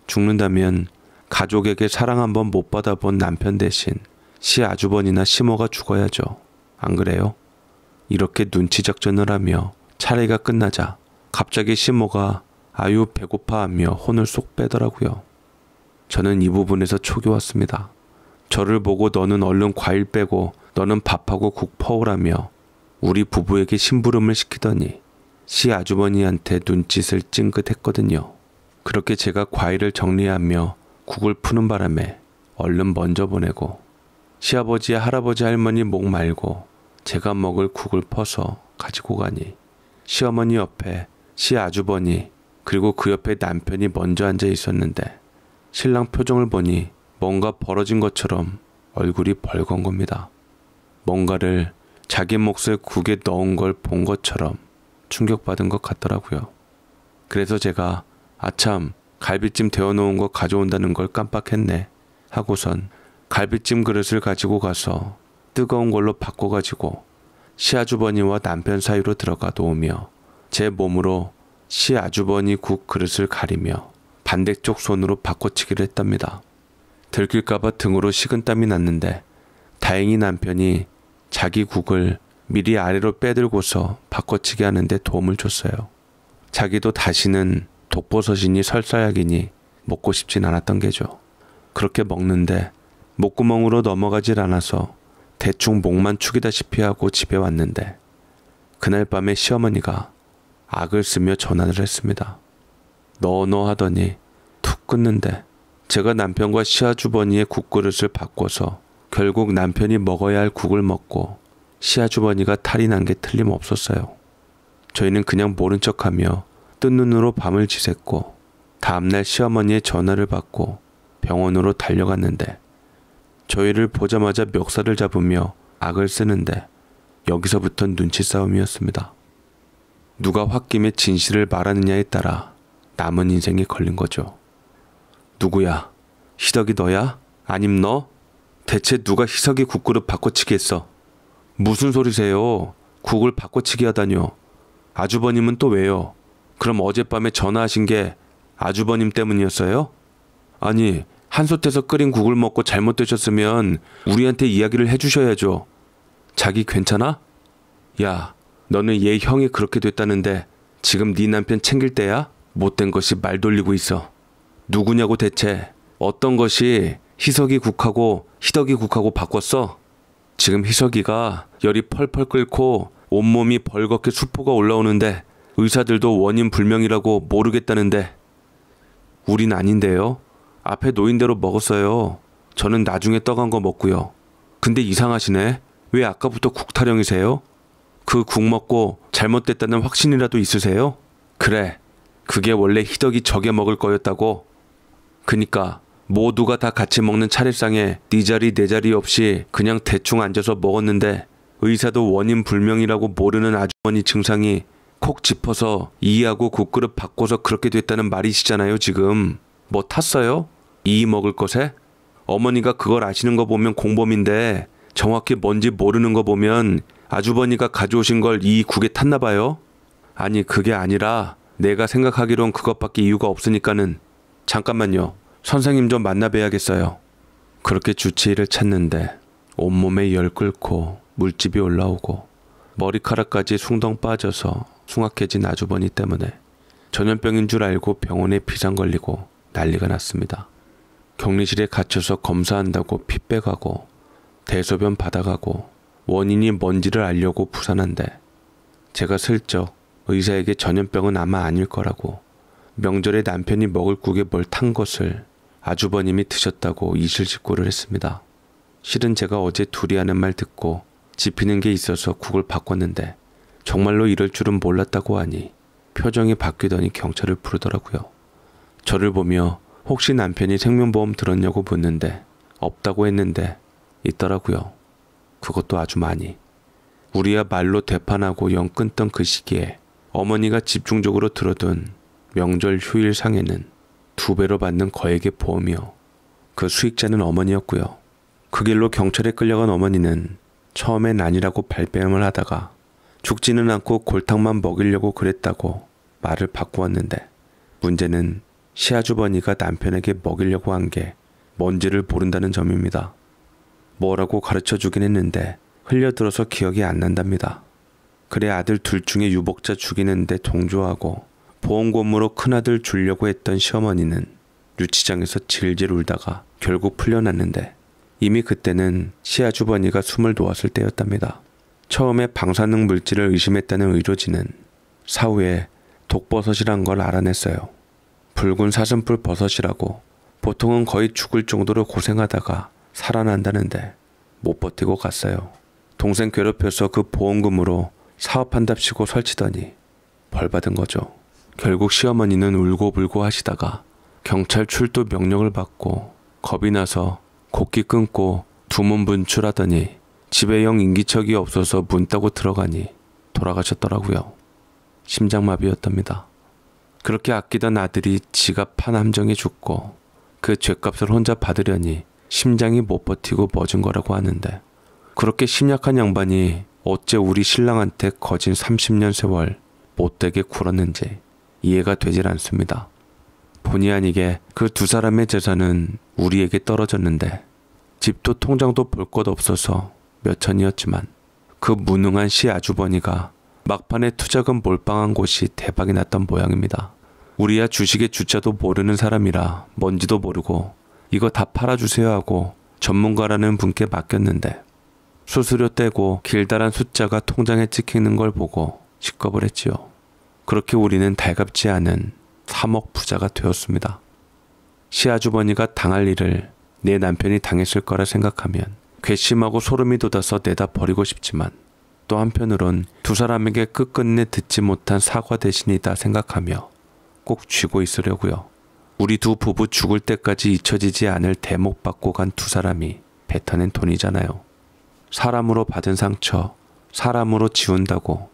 죽는다면 가족에게 사랑 한번 못 받아본 남편 대신 시아주번이나 시모가 죽어야죠. 안 그래요? 이렇게 눈치 작전을 하며 차례가 끝나자 갑자기 시모가 아유 배고파 하며 혼을 쏙 빼더라고요. 저는 이 부분에서 초이 왔습니다. 저를 보고 너는 얼른 과일 빼고 너는 밥하고 국 퍼오라며 우리 부부에게 심부름을 시키더니 시 아주머니한테 눈짓을 찡긋했거든요. 그렇게 제가 과일을 정리하며 국을 푸는 바람에 얼른 먼저 보내고 시아버지 할아버지 할머니 목 말고 제가 먹을 국을 퍼서 가지고 가니 시어머니 옆에 시아주버니 그리고 그 옆에 남편이 먼저 앉아 있었는데 신랑 표정을 보니 뭔가 벌어진 것처럼 얼굴이 벌건 겁니다. 뭔가를 자기 몫에 국에 넣은 걸 본 것처럼 충격받은 것 같더라고요. 그래서 제가 아참 갈비찜 데워놓은 거 가져온다는 걸 깜빡했네 하고선 갈비찜 그릇을 가지고 가서 뜨거운 걸로 바꿔가지고 시아주버니와 남편 사이로 들어가놓으며제 몸으로 시아주버니 국 그릇을 가리며 반대쪽 손으로 바꿔치기를 했답니다. 들킬까봐 등으로 식은땀이 났는데 다행히 남편이 자기 국을 미리 아래로 빼들고서 바꿔치기 하는데 도움을 줬어요. 자기도 다시는 독버섯이니 설사약이니 먹고 싶진 않았던 게죠. 그렇게 먹는데 목구멍으로 넘어가질 않아서 대충 목만 축이다시피 하고 집에 왔는데 그날 밤에 시어머니가 악을 쓰며 전화를 했습니다. 너너 하더니 툭 끊는데 제가 남편과 시아주버니의 국그릇을 바꿔서 결국 남편이 먹어야 할 국을 먹고 시아주버니가 탈이 난 게 틀림없었어요. 저희는 그냥 모른 척하며 뜬 눈으로 밤을 지샜고 다음날 시어머니의 전화를 받고 병원으로 달려갔는데 저희를 보자마자 멱살을 잡으며 악을 쓰는데 여기서부터 눈치 싸움이었습니다. 누가 홧김에 진실을 말하느냐에 따라 남은 인생이 걸린 거죠. 누구야? 희덕이 너야? 아님 너? 대체 누가 희석이 국그릇 바꿔치기 했어? 무슨 소리세요? 국을 바꿔치기 하다뇨. 아주버님은 또 왜요? 그럼 어젯밤에 전화하신 게 아주버님 때문이었어요? 아니, 한솥에서 끓인 국을 먹고 잘못 드셨으면 우리한테 이야기를 해주셔야죠. 자기 괜찮아? 야, 너는 얘 형이 그렇게 됐다는데 지금 네 남편 챙길 때야? 못된 것이 말 돌리고 있어. 누구냐고 대체 어떤 것이 희석이 국하고 희덕이 국하고 바꿨어? 지금 희석이가 열이 펄펄 끓고 온몸이 벌겋게 수포가 올라오는데 의사들도 원인 불명이라고 모르겠다는데 우린 아닌데요. 앞에 놓인 대로 먹었어요. 저는 나중에 떡한 거 먹고요. 근데 이상하시네. 왜 아까부터 그 국 타령이세요? 그 국 먹고 잘못됐다는 확신이라도 있으세요? 그래. 그게 원래 희덕이 저게 먹을 거였다고. 그니까 모두가 다 같이 먹는 차례상에 네 자리 내 네 자리 없이 그냥 대충 앉아서 먹었는데 의사도 원인 불명이라고 모르는 아주머니 증상이 콕 짚어서 이하고 국그릇 바꿔서 그렇게 됐다는 말이시잖아요 지금. 뭐 탔어요? 이 먹을 것에 어머니가 그걸 아시는 거 보면 공범인데 정확히 뭔지 모르는 거 보면 아주버니가 가져오신 걸 이 국에 탔나 봐요. 아니 그게 아니라 내가 생각하기론 그것밖에 이유가 없으니까는 잠깐만요. 선생님 좀 만나 뵈야겠어요. 그렇게 주치의를 찾는데 온몸에 열 끓고 물집이 올라오고 머리카락까지 숭덩 빠져서 숭악해진 아주버니 때문에 전염병인 줄 알고 병원에 비상 걸리고 난리가 났습니다. 격리실에 갇혀서 검사한다고 피 빼가고 대소변 받아가고 원인이 뭔지를 알려고 부산한데 제가 슬쩍 의사에게 전염병은 아마 아닐 거라고 명절에 남편이 먹을 국에 뭘 탄 것을 아주버님이 드셨다고 이실직고를 했습니다. 실은 제가 어제 둘이 하는 말 듣고 집히는 게 있어서 국을 바꿨는데 정말로 이럴 줄은 몰랐다고 하니 표정이 바뀌더니 경찰을 부르더라고요. 저를 보며 혹시 남편이 생명보험 들었냐고 묻는데 없다고 했는데 있더라고요. 그것도 아주 많이. 우리야 말로 대판하고 영 끊던 그 시기에 어머니가 집중적으로 들어둔 명절 휴일 상에는 두 배로 받는 거액의 보험이요. 그 수익자는 어머니였고요. 그 길로 경찰에 끌려간 어머니는 처음엔 아니라고 발뺌을 하다가 죽지는 않고 골탕만 먹이려고 그랬다고 말을 바꾸었는데 문제는 시아주버니가 남편에게 먹이려고 한 게 뭔지를 모른다는 점입니다. 뭐라고 가르쳐 주긴 했는데 흘려들어서 기억이 안 난답니다. 그래 아들 둘 중에 유복자 죽이는데 동조하고 보험고무로 큰아들 주려고 했던 시어머니는 유치장에서 질질 울다가 결국 풀려났는데 이미 그때는 시아주버니가 숨을 놓았을 때였답니다. 처음에 방사능 물질을 의심했다는 의료진은 사후에 독버섯이란 걸 알아냈어요. 붉은 사슴뿔 버섯이라고 보통은 거의 죽을 정도로 고생하다가 살아난다는데 못 버티고 갔어요. 동생 괴롭혀서 그 보험금으로 사업한답시고 설치더니 벌 받은 거죠. 결국 시어머니는 울고불고 하시다가 경찰 출두 명령을 받고 겁이 나서 곡기 끊고 두문 분출하더니 집에 영 인기척이 없어서 문 따고 들어가니 돌아가셨더라고요. 심장마비였답니다. 그렇게 아끼던 아들이 지갑 판함정에 죽고 그 죄값을 혼자 받으려니 심장이 못 버티고 멎은 거라고 하는데 그렇게 심약한 양반이 어째 우리 신랑한테 거진 30년 세월 못되게 굴었는지 이해가 되질 않습니다. 본의 아니게 그 두 사람의 재산은 우리에게 떨어졌는데 집도 통장도 볼 것 없어서 몇 천이었지만 그 무능한 시 아주버니가 막판에 투자금 몰빵한 곳이 대박이 났던 모양입니다. 우리야 주식의 주자도 모르는 사람이라 뭔지도 모르고 이거 다 팔아주세요 하고 전문가라는 분께 맡겼는데 수수료 떼고 길다란 숫자가 통장에 찍히는 걸 보고 직겁을 했지요. 그렇게 우리는 달갑지 않은 3억 부자가 되었습니다. 시아주머니가 당할 일을 내 남편이 당했을 거라 생각하면 괘씸하고 소름이 돋아서 내다 버리고 싶지만 또 한편으론 두 사람에게 끝끝내 그 듣지 못한 사과 대신이다 생각하며 꼭 쥐고 있으려고요. 우리 두 부부 죽을 때까지 잊혀지지 않을 대목 받고 간 두 사람이 뱉어낸 돈이잖아요. 사람으로 받은 상처, 사람으로 지운다고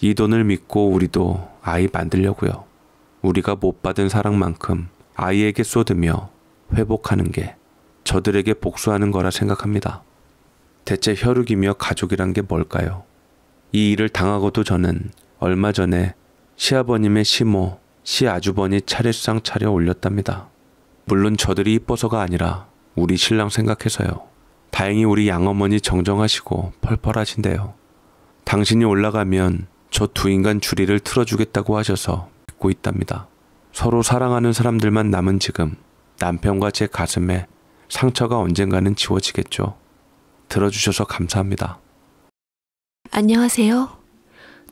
이 돈을 믿고 우리도 아이 만들려고요. 우리가 못 받은 사랑만큼 아이에게 쏟으며 회복하는 게 저들에게 복수하는 거라 생각합니다. 대체 혈육이며 가족이란 게 뭘까요? 이 일을 당하고도 저는 얼마 전에 시아버님의 시모, 시아주버니 차례상 차려 올렸답니다. 물론 저들이 이뻐서가 아니라 우리 신랑 생각해서요. 다행히 우리 양어머니 정정하시고 펄펄하신데요. 당신이 올라가면 저 두 인간 줄이를 틀어주겠다고 하셔서 믿고 있답니다. 서로 사랑하는 사람들만 남은 지금 남편과 제 가슴에 상처가 언젠가는 지워지겠죠. 들어주셔서 감사합니다. 안녕하세요.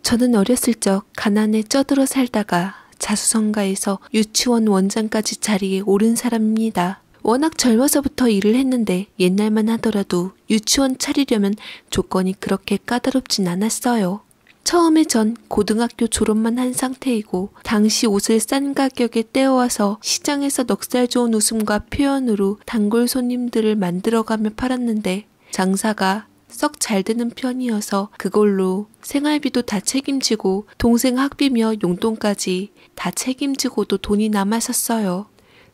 저는 어렸을 적 가난에 쩌들어 살다가 자수성가에서 유치원 원장까지 자리에 오른 사람입니다. 워낙 젊어서부터 일을 했는데 옛날만 하더라도 유치원 차리려면 조건이 그렇게 까다롭진 않았어요. 처음에 전 고등학교 졸업만 한 상태이고 당시 옷을 싼 가격에 떼어와서 시장에서 넉살 좋은 웃음과 표현으로 단골 손님들을 만들어가며 팔았는데 장사가 썩잘되는 편이어서 그걸로 생활비도 다 책임지고 동생 학비며 용돈까지 다 책임지고도 돈이 남았었어요.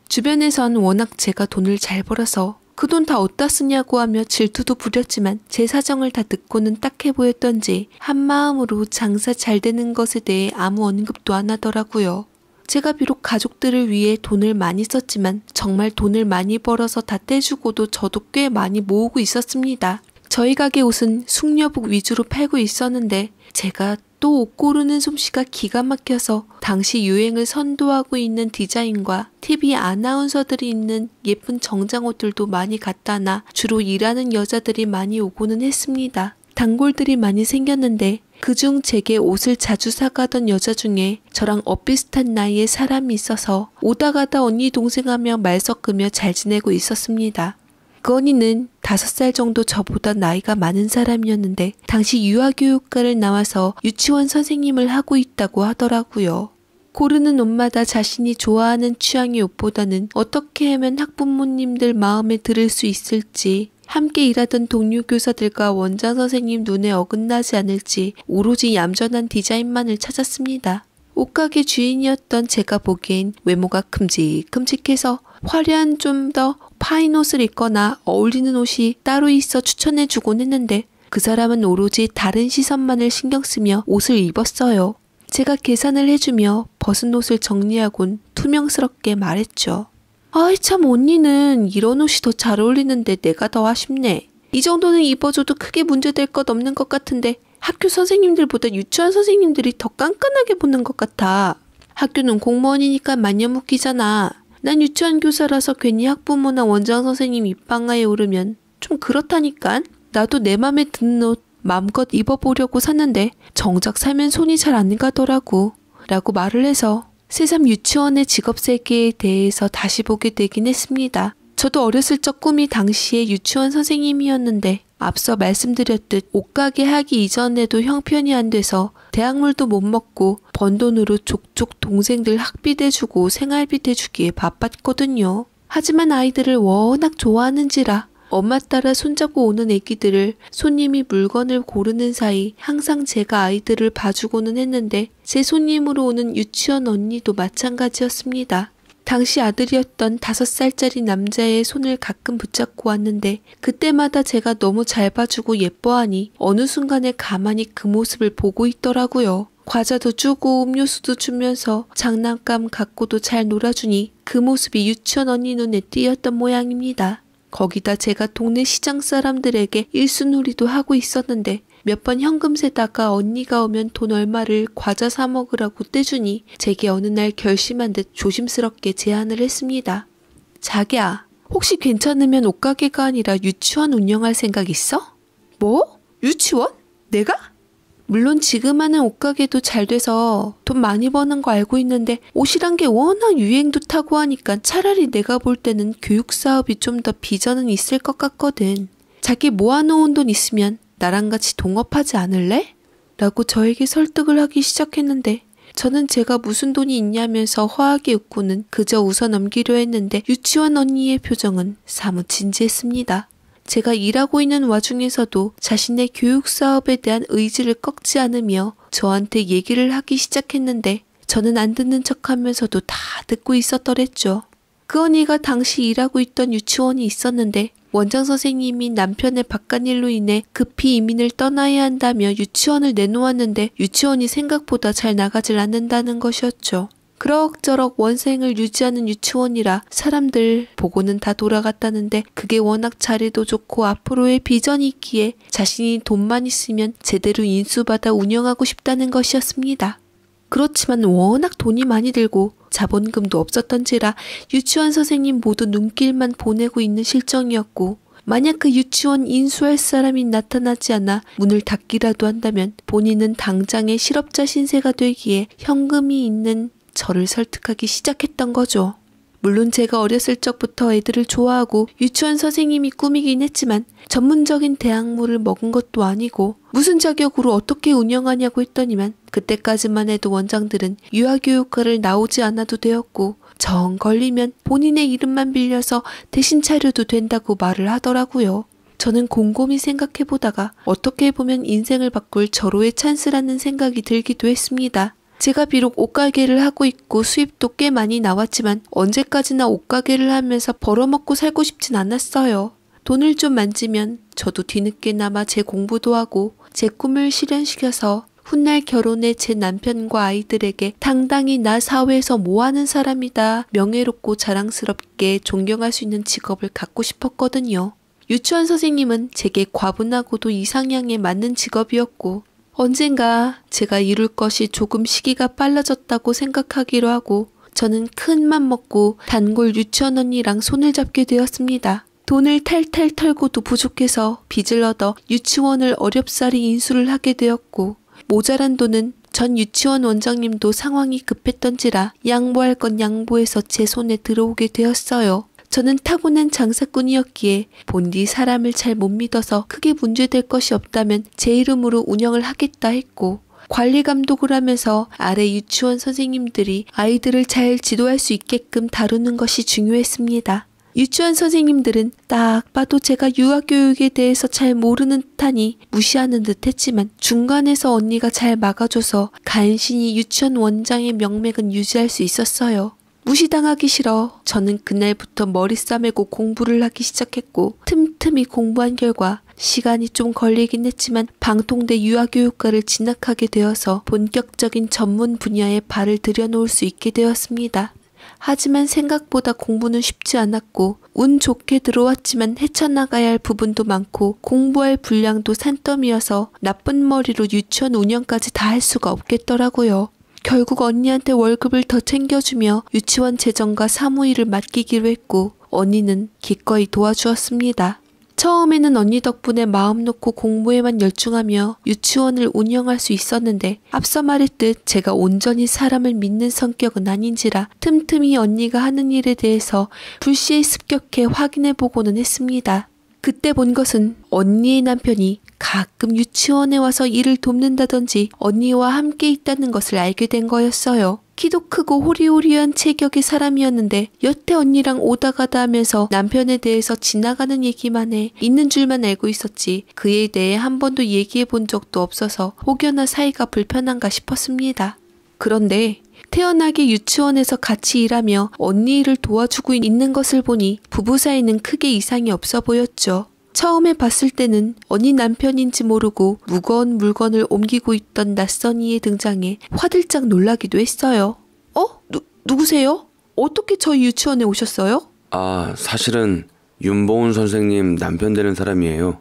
주변에선 워낙 제가 돈을 잘 벌어서 그 돈 다 어디다 쓰냐고 하며 질투도 부렸지만 제 사정을 다 듣고는 딱해 보였던지 한마음으로 장사 잘 되는 것에 대해 아무 언급도 안 하더라고요. 제가 비록 가족들을 위해 돈을 많이 썼지만 정말 돈을 많이 벌어서 다 떼주고도 저도 꽤 많이 모으고 있었습니다. 저희 가게 옷은 숙녀복 위주로 팔고 있었는데 제가 또 옷 고르는 솜씨가 기가 막혀서 당시 유행을 선도하고 있는 디자인과 TV 아나운서들이 있는 예쁜 정장 옷들도 많이 갖다 놔 주로 일하는 여자들이 많이 오고는 했습니다. 단골들이 많이 생겼는데 그중 제게 옷을 자주 사가던 여자 중에 저랑 엇비슷한 나이의 사람이 있어서 오다 가다 언니 동생하며 말 섞으며 잘 지내고 있었습니다. 건이는 다섯 살 정도 저보다 나이가 많은 사람이었는데 당시 유아교육과를 나와서 유치원 선생님을 하고 있다고 하더라고요. 고르는 옷마다 자신이 좋아하는 취향이 옷보다는 어떻게 하면 학부모님들 마음에 들을 수 있을지 함께 일하던 동료 교사들과 원장 선생님 눈에 어긋나지 않을지 오로지 얌전한 디자인만을 찾았습니다. 옷가게 주인이었던 제가 보기엔 외모가 큼직큼직해서 화려한 좀더 파인 옷을 입거나 어울리는 옷이 따로 있어 추천해주곤 했는데 그 사람은 오로지 다른 시선만을 신경 쓰며 옷을 입었어요. 제가 계산을 해주며 벗은 옷을 정리하곤 투명스럽게 말했죠. 아이 참 언니는 이런 옷이 더 잘 어울리는데 내가 더 아쉽네. 이 정도는 입어줘도 크게 문제될 것 없는 것 같은데 학교 선생님들보다 유치원 선생님들이 더 깐깐하게 보는 것 같아. 학교는 공무원이니까 마녀 묶이잖아. 난 유치원 교사라서 괜히 학부모나 원장 선생님 입방아에 오르면 좀 그렇다니깐. 나도 내 맘에 드는 옷맘껏 입어보려고 샀는데 정작 살면 손이 잘 안 가더라고. 라고 말을 해서 새삼 유치원의 직업 세계에 대해서 다시 보게 되긴 했습니다. 저도 어렸을 적 꿈이 당시에 유치원 선생님이었는데 앞서 말씀드렸듯 옷가게 하기 이전에도 형편이 안 돼서 대학물도 못 먹고 번 돈으로 족족 동생들 학비 대주고 생활비 대주기에 바빴거든요. 하지만 아이들을 워낙 좋아하는지라 엄마 따라 손잡고 오는 애기들을 손님이 물건을 고르는 사이 항상 제가 아이들을 봐주고는 했는데 제 손님으로 오는 유치원 언니도 마찬가지였습니다. 당시 아들이었던 다섯 살짜리 남자의 손을 가끔 붙잡고 왔는데 그때마다 제가 너무 잘 봐주고 예뻐하니 어느 순간에 가만히 그 모습을 보고 있더라고요. 과자도 주고 음료수도 주면서 장난감 갖고도 잘 놀아주니 그 모습이 유치원 언니 눈에 띄었던 모양입니다. 거기다 제가 동네 시장 사람들에게 일순놀이도 하고 있었는데 몇번 현금 세다가 언니가 오면 돈 얼마를 과자 사 먹으라고 떼주니 제게 어느 날 결심한 듯 조심스럽게 제안을 했습니다. 자기야, 혹시 괜찮으면 옷가게가 아니라 유치원 운영할 생각 있어? 뭐? 유치원? 내가? 물론 지금 하는 옷가게도 잘 돼서 돈 많이 버는 거 알고 있는데 옷이란 게 워낙 유행도 타고 하니까 차라리 내가 볼 때는 교육 사업이 좀 더 비전은 있을 것 같거든. 자기 모아놓은 돈 있으면 나랑 같이 동업하지 않을래? 라고 저에게 설득을 하기 시작했는데 저는 제가 무슨 돈이 있냐면서 화하게 웃고는 그저 웃어 넘기려 했는데 유치원 언니의 표정은 사뭇 진지했습니다. 제가 일하고 있는 와중에서도 자신의 교육 사업에 대한 의지를 꺾지 않으며 저한테 얘기를 하기 시작했는데 저는 안 듣는 척 하면서도 다 듣고 있었더랬죠. 그 언니가 당시 일하고 있던 유치원이 있었는데 원장 선생님이 남편의 바깥일로 인해 급히 이민을 떠나야 한다며 유치원을 내놓았는데 유치원이 생각보다 잘 나가질 않는다는 것이었죠. 그럭저럭 원생을 유지하는 유치원이라 사람들 보고는 다 돌아갔다는데 그게 워낙 자리도 좋고 앞으로의 비전이 있기에 자신이 돈만 있으면 제대로 인수받아 운영하고 싶다는 것이었습니다. 그렇지만 워낙 돈이 많이 들고 자본금도 없었던지라 유치원 선생님 모두 눈길만 보내고 있는 실정이었고 만약 그 유치원 인수할 사람이 나타나지 않아 문을 닫기라도 한다면 본인은 당장의 실업자 신세가 되기에 현금이 있는 저를 설득하기 시작했던 거죠. 물론 제가 어렸을 적부터 애들을 좋아하고 유치원 선생님이 꿈이긴 했지만 전문적인 대학물을 먹은 것도 아니고 무슨 자격으로 어떻게 운영하냐고 했더니만 그때까지만 해도 원장들은 유아교육과를 나오지 않아도 되었고 정 걸리면 본인의 이름만 빌려서 대신 차려도 된다고 말을 하더라고요. 저는 곰곰이 생각해보다가 어떻게 보면 인생을 바꿀 절호의 찬스라는 생각이 들기도 했습니다. 제가 비록 옷가게를 하고 있고 수입도 꽤 많이 나왔지만 언제까지나 옷가게를 하면서 벌어먹고 살고 싶진 않았어요. 돈을 좀 만지면 저도 뒤늦게나마 제 공부도 하고 제 꿈을 실현시켜서 훗날 결혼해 제 남편과 아이들에게 당당히 나 사회에서 뭐 하는 사람이다 명예롭고 자랑스럽게 존경할 수 있는 직업을 갖고 싶었거든요. 유치원 선생님은 제게 과분하고도 이상향에 맞는 직업이었고 언젠가 제가 이룰 것이 조금 시기가 빨라졌다고 생각하기로 하고 저는 큰 맘 먹고 단골 유치원 언니랑 손을 잡게 되었습니다. 돈을 탈탈 털고도 부족해서 빚을 얻어 유치원을 어렵사리 인수를 하게 되었고 모자란 돈은 전 유치원 원장님도 상황이 급했던지라 양보할 건 양보해서 제 손에 들어오게 되었어요. 저는 타고난 장사꾼이었기에 본디 사람을 잘 못 믿어서 크게 문제될 것이 없다면 제 이름으로 운영을 하겠다 했고 관리 감독을 하면서 아래 유치원 선생님들이 아이들을 잘 지도할 수 있게끔 다루는 것이 중요했습니다. 유치원 선생님들은 딱 봐도 제가 유아교육에 대해서 잘 모르는 듯하니 무시하는 듯 했지만 중간에서 언니가 잘 막아줘서 간신히 유치원 원장의 명맥은 유지할 수 있었어요. 무시당하기 싫어. 저는 그날부터 머리 싸매고 공부를 하기 시작했고 틈틈이 공부한 결과 시간이 좀 걸리긴 했지만 방통대 유아교육과를 진학하게 되어서 본격적인 전문 분야에 발을 들여놓을 수 있게 되었습니다. 하지만 생각보다 공부는 쉽지 않았고 운 좋게 들어왔지만 헤쳐나가야 할 부분도 많고 공부할 분량도 산더미여서 나쁜 머리로 유치원 운영까지 다 할 수가 없겠더라고요. 결국 언니한테 월급을 더 챙겨주며 유치원 재정과 사무일을 맡기기로 했고 언니는 기꺼이 도와주었습니다. 처음에는 언니 덕분에 마음 놓고 공부에만 열중하며 유치원을 운영할 수 있었는데 앞서 말했듯 제가 온전히 사람을 믿는 성격은 아닌지라 틈틈이 언니가 하는 일에 대해서 불시에 습격해 확인해보고는 했습니다. 그때 본 것은 언니의 남편이 가끔 유치원에 와서 일을 돕는다든지 언니와 함께 있다는 것을 알게 된 거였어요. 키도 크고 호리호리한 체격의 사람이었는데 여태 언니랑 오다 가다 하면서 남편에 대해서 지나가는 얘기만 해 있는 줄만 알고 있었지 그에 대해 한 번도 얘기해 본 적도 없어서 혹여나 사이가 불편한가 싶었습니다. 그런데 태어나기 유치원에서 같이 일하며 언니 일을 도와주고 있는 것을 보니 부부 사이는 크게 이상이 없어 보였죠. 처음에 봤을 때는 언니 남편인지 모르고 무거운 물건을 옮기고 있던 낯선이의 등장에 화들짝 놀라기도 했어요. 어? 누, 누구세요? 어떻게 저희 유치원에 오셨어요? 아, 사실은 윤보은 선생님 남편 되는 사람이에요.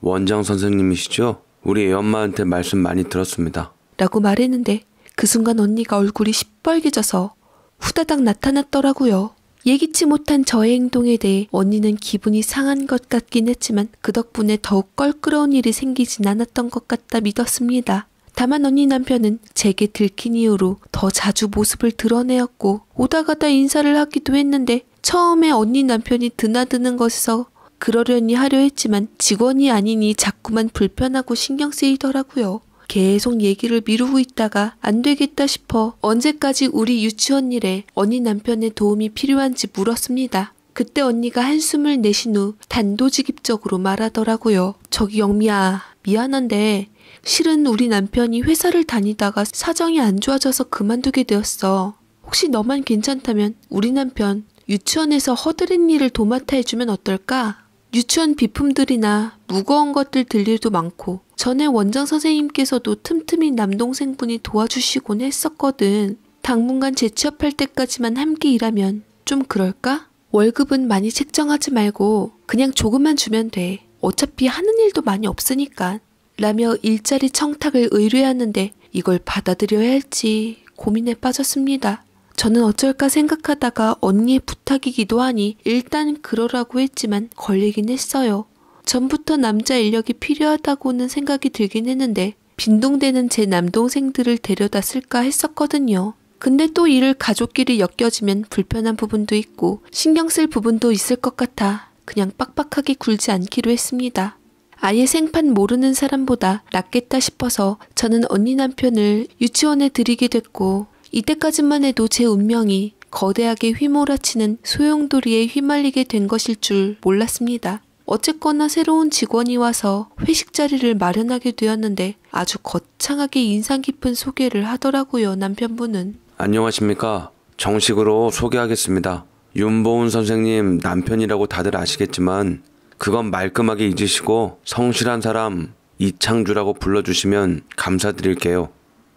원장 선생님이시죠? 우리 애 엄마한테 말씀 많이 들었습니다. 라고 말했는데 그 순간 언니가 얼굴이 시뻘개져서 후다닥 나타났더라고요. 예기치 못한 저의 행동에 대해 언니는 기분이 상한 것 같긴 했지만 그 덕분에 더욱 껄끄러운 일이 생기진 않았던 것 같다 믿었습니다. 다만 언니 남편은 제게 들킨 이후로 더 자주 모습을 드러내었고 오다 가다 인사를 하기도 했는데 처음에 언니 남편이 드나드는 것에서 그러려니 하려 했지만 직원이 아니니 자꾸만 불편하고 신경 쓰이더라고요. 계속 얘기를 미루고 있다가 안 되겠다 싶어 언제까지 우리 유치원 일에 언니 남편의 도움이 필요한지 물었습니다. 그때 언니가 한숨을 내신 후 단도직입적으로 말하더라고요. 저기 영미야, 미안한데 실은 우리 남편이 회사를 다니다가 사정이 안 좋아져서 그만두게 되었어. 혹시 너만 괜찮다면 우리 남편 유치원에서 허드렛 일을 도맡아 해주면 어떨까? 유치원 비품들이나 무거운 것들 들일도 많고 전에 원장 선생님께서도 틈틈이 남동생분이 도와주시곤 했었거든. 당분간 재취업할 때까지만 함께 일하면 좀 그럴까? 월급은 많이 책정하지 말고 그냥 조금만 주면 돼. 어차피 하는 일도 많이 없으니까. 라며 일자리 청탁을 의뢰하는데 이걸 받아들여야 할지 고민에 빠졌습니다. 저는 어쩔까 생각하다가 언니의 부탁이기도 하니 일단 그러라고 했지만 걸리긴 했어요. 전부터 남자 인력이 필요하다고는 생각이 들긴 했는데 빈동대는 제 남동생들을 데려다 쓸까 했었거든요. 근데 또 이를 가족끼리 엮여지면 불편한 부분도 있고 신경 쓸 부분도 있을 것 같아 그냥 빡빡하게 굴지 않기로 했습니다. 아예 생판 모르는 사람보다 낫겠다 싶어서 저는 언니 남편을 유치원에 들이게 됐고 이때까지만 해도 제 운명이 거대하게 휘몰아치는 소용돌이에 휘말리게 된 것일 줄 몰랐습니다. 어쨌거나 새로운 직원이 와서 회식 자리를 마련하게 되었는데 아주 거창하게 인상 깊은 소개를 하더라고요, 남편분은. 안녕하십니까. 정식으로 소개하겠습니다. 윤보은 선생님 남편이라고 다들 아시겠지만 그건 말끔하게 잊으시고 성실한 사람 이창주라고 불러주시면 감사드릴게요.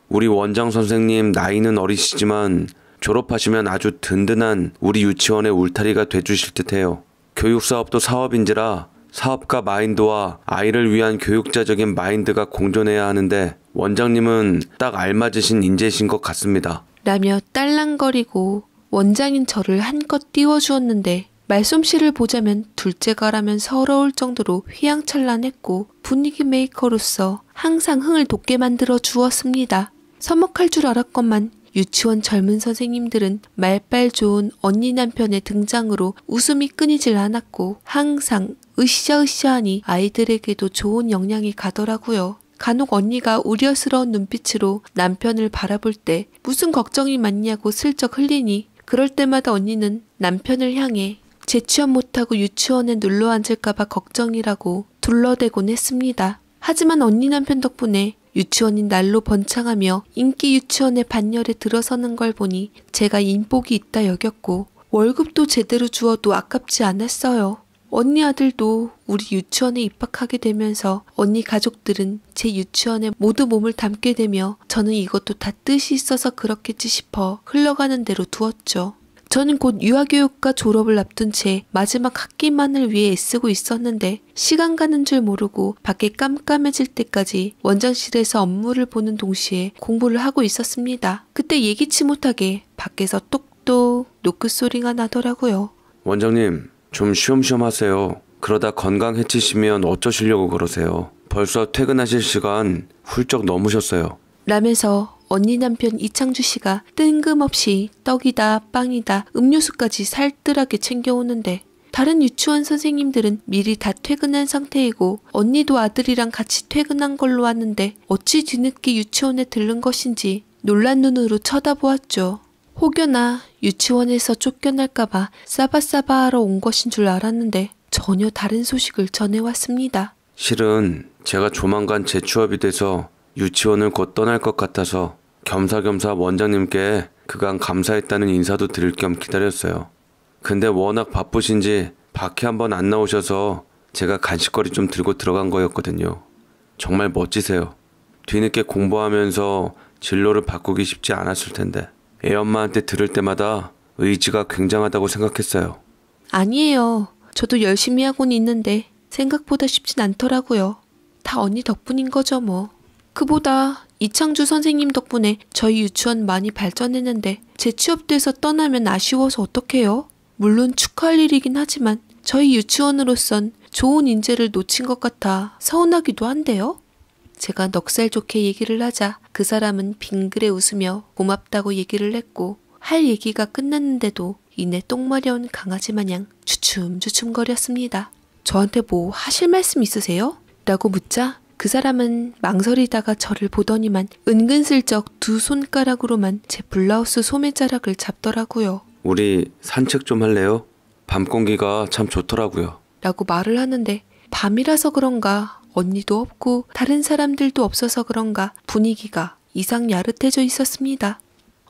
우리 원장 선생님 나이는 어리시지만 졸업하시면 아주 든든한 우리 유치원의 울타리가 돼주실 듯해요. 교육 사업도 사업인지라 사업가 마인드와 아이를 위한 교육자적인 마인드가 공존해야 하는데 원장님은 딱 알맞으신 인재신 것 같습니다. 라며 딸랑거리고 원장인 저를 한껏 띄워주었는데 말솜씨를 보자면 둘째가라면 서러울 정도로 휘황찬란했고 분위기 메이커로서 항상 흥을 돋게 만들어 주었습니다. 서먹할 줄 알았건만 유치원 젊은 선생님들은 말빨 좋은 언니 남편의 등장으로 웃음이 끊이질 않았고 항상 으쌰으쌰하니 아이들에게도 좋은 영향이 가더라고요. 간혹 언니가 우려스러운 눈빛으로 남편을 바라볼 때 무슨 걱정이 많냐고 슬쩍 흘리니 그럴 때마다 언니는 남편을 향해 재취업 못하고 유치원에 눌러 앉을까봐 걱정이라고 둘러대곤 했습니다. 하지만 언니 남편 덕분에 유치원인 날로 번창하며 인기 유치원의 반열에 들어서는 걸 보니 제가 인복이 있다 여겼고 월급도 제대로 주어도 아깝지 않았어요. 언니 아들도 우리 유치원에 입학하게 되면서 언니 가족들은 제 유치원에 모두 몸을 담게 되며 저는 이것도 다 뜻이 있어서 그렇겠지 싶어 흘러가는 대로 두었죠. 저는 곧 유아교육과 졸업을 앞둔 채 마지막 학기만을 위해 애쓰고 있었는데 시간 가는 줄 모르고 밖에 깜깜해질 때까지 원장실에서 업무를 보는 동시에 공부를 하고 있었습니다. 그때 예기치 못하게 밖에서 똑똑 노크 소리가 나더라고요. 원장님, 좀 쉬엄쉬엄 하세요. 그러다 건강 해치시면 어쩌시려고 그러세요. 벌써 퇴근하실 시간 훌쩍 넘으셨어요. 라면서 언니 남편 이창주 씨가 뜬금없이 떡이다, 빵이다, 음료수까지 살뜰하게 챙겨오는데 다른 유치원 선생님들은 미리 다 퇴근한 상태이고 언니도 아들이랑 같이 퇴근한 걸로 왔는데 어찌 뒤늦게 유치원에 들른 것인지 놀란 눈으로 쳐다보았죠. 혹여나 유치원에서 쫓겨날까봐 싸바싸바 하러 온 것인 줄 알았는데 전혀 다른 소식을 전해왔습니다. 실은 제가 조만간 재취업이 돼서 유치원을 곧 떠날 것 같아서 겸사겸사 원장님께 그간 감사했다는 인사도 드릴 겸 기다렸어요. 근데 워낙 바쁘신지 밖에 한 번 안 나오셔서 제가 간식거리 좀 들고 들어간 거였거든요. 정말 멋지세요. 뒤늦게 공부하면서 진로를 바꾸기 쉽지 않았을 텐데 애 엄마한테 들을 때마다 의지가 굉장하다고 생각했어요. 아니에요. 저도 열심히 하고는 있는데 생각보다 쉽진 않더라고요. 다 언니 덕분인 거죠 뭐. 그보다 이창주 선생님 덕분에 저희 유치원 많이 발전했는데 재 취업돼서 떠나면 아쉬워서 어떡해요? 물론 축하할 일이긴 하지만 저희 유치원으로선 좋은 인재를 놓친 것 같아 서운하기도 한데요. 제가 넉살 좋게 얘기를 하자 그 사람은 빙그레 웃으며 고맙다고 얘기를 했고 할 얘기가 끝났는데도 이내 똥마려운 강아지 마냥 주춤주춤거렸습니다. 저한테 뭐 하실 말씀 있으세요? 라고 묻자 그 사람은 망설이다가 저를 보더니만 은근슬쩍 두 손가락으로만 제 블라우스 소매자락을 잡더라고요. 우리 산책 좀 할래요? 밤 공기가 참 좋더라고요. 라고 말을 하는데 밤이라서 그런가 언니도 없고 다른 사람들도 없어서 그런가 분위기가 이상 야릇해져 있었습니다.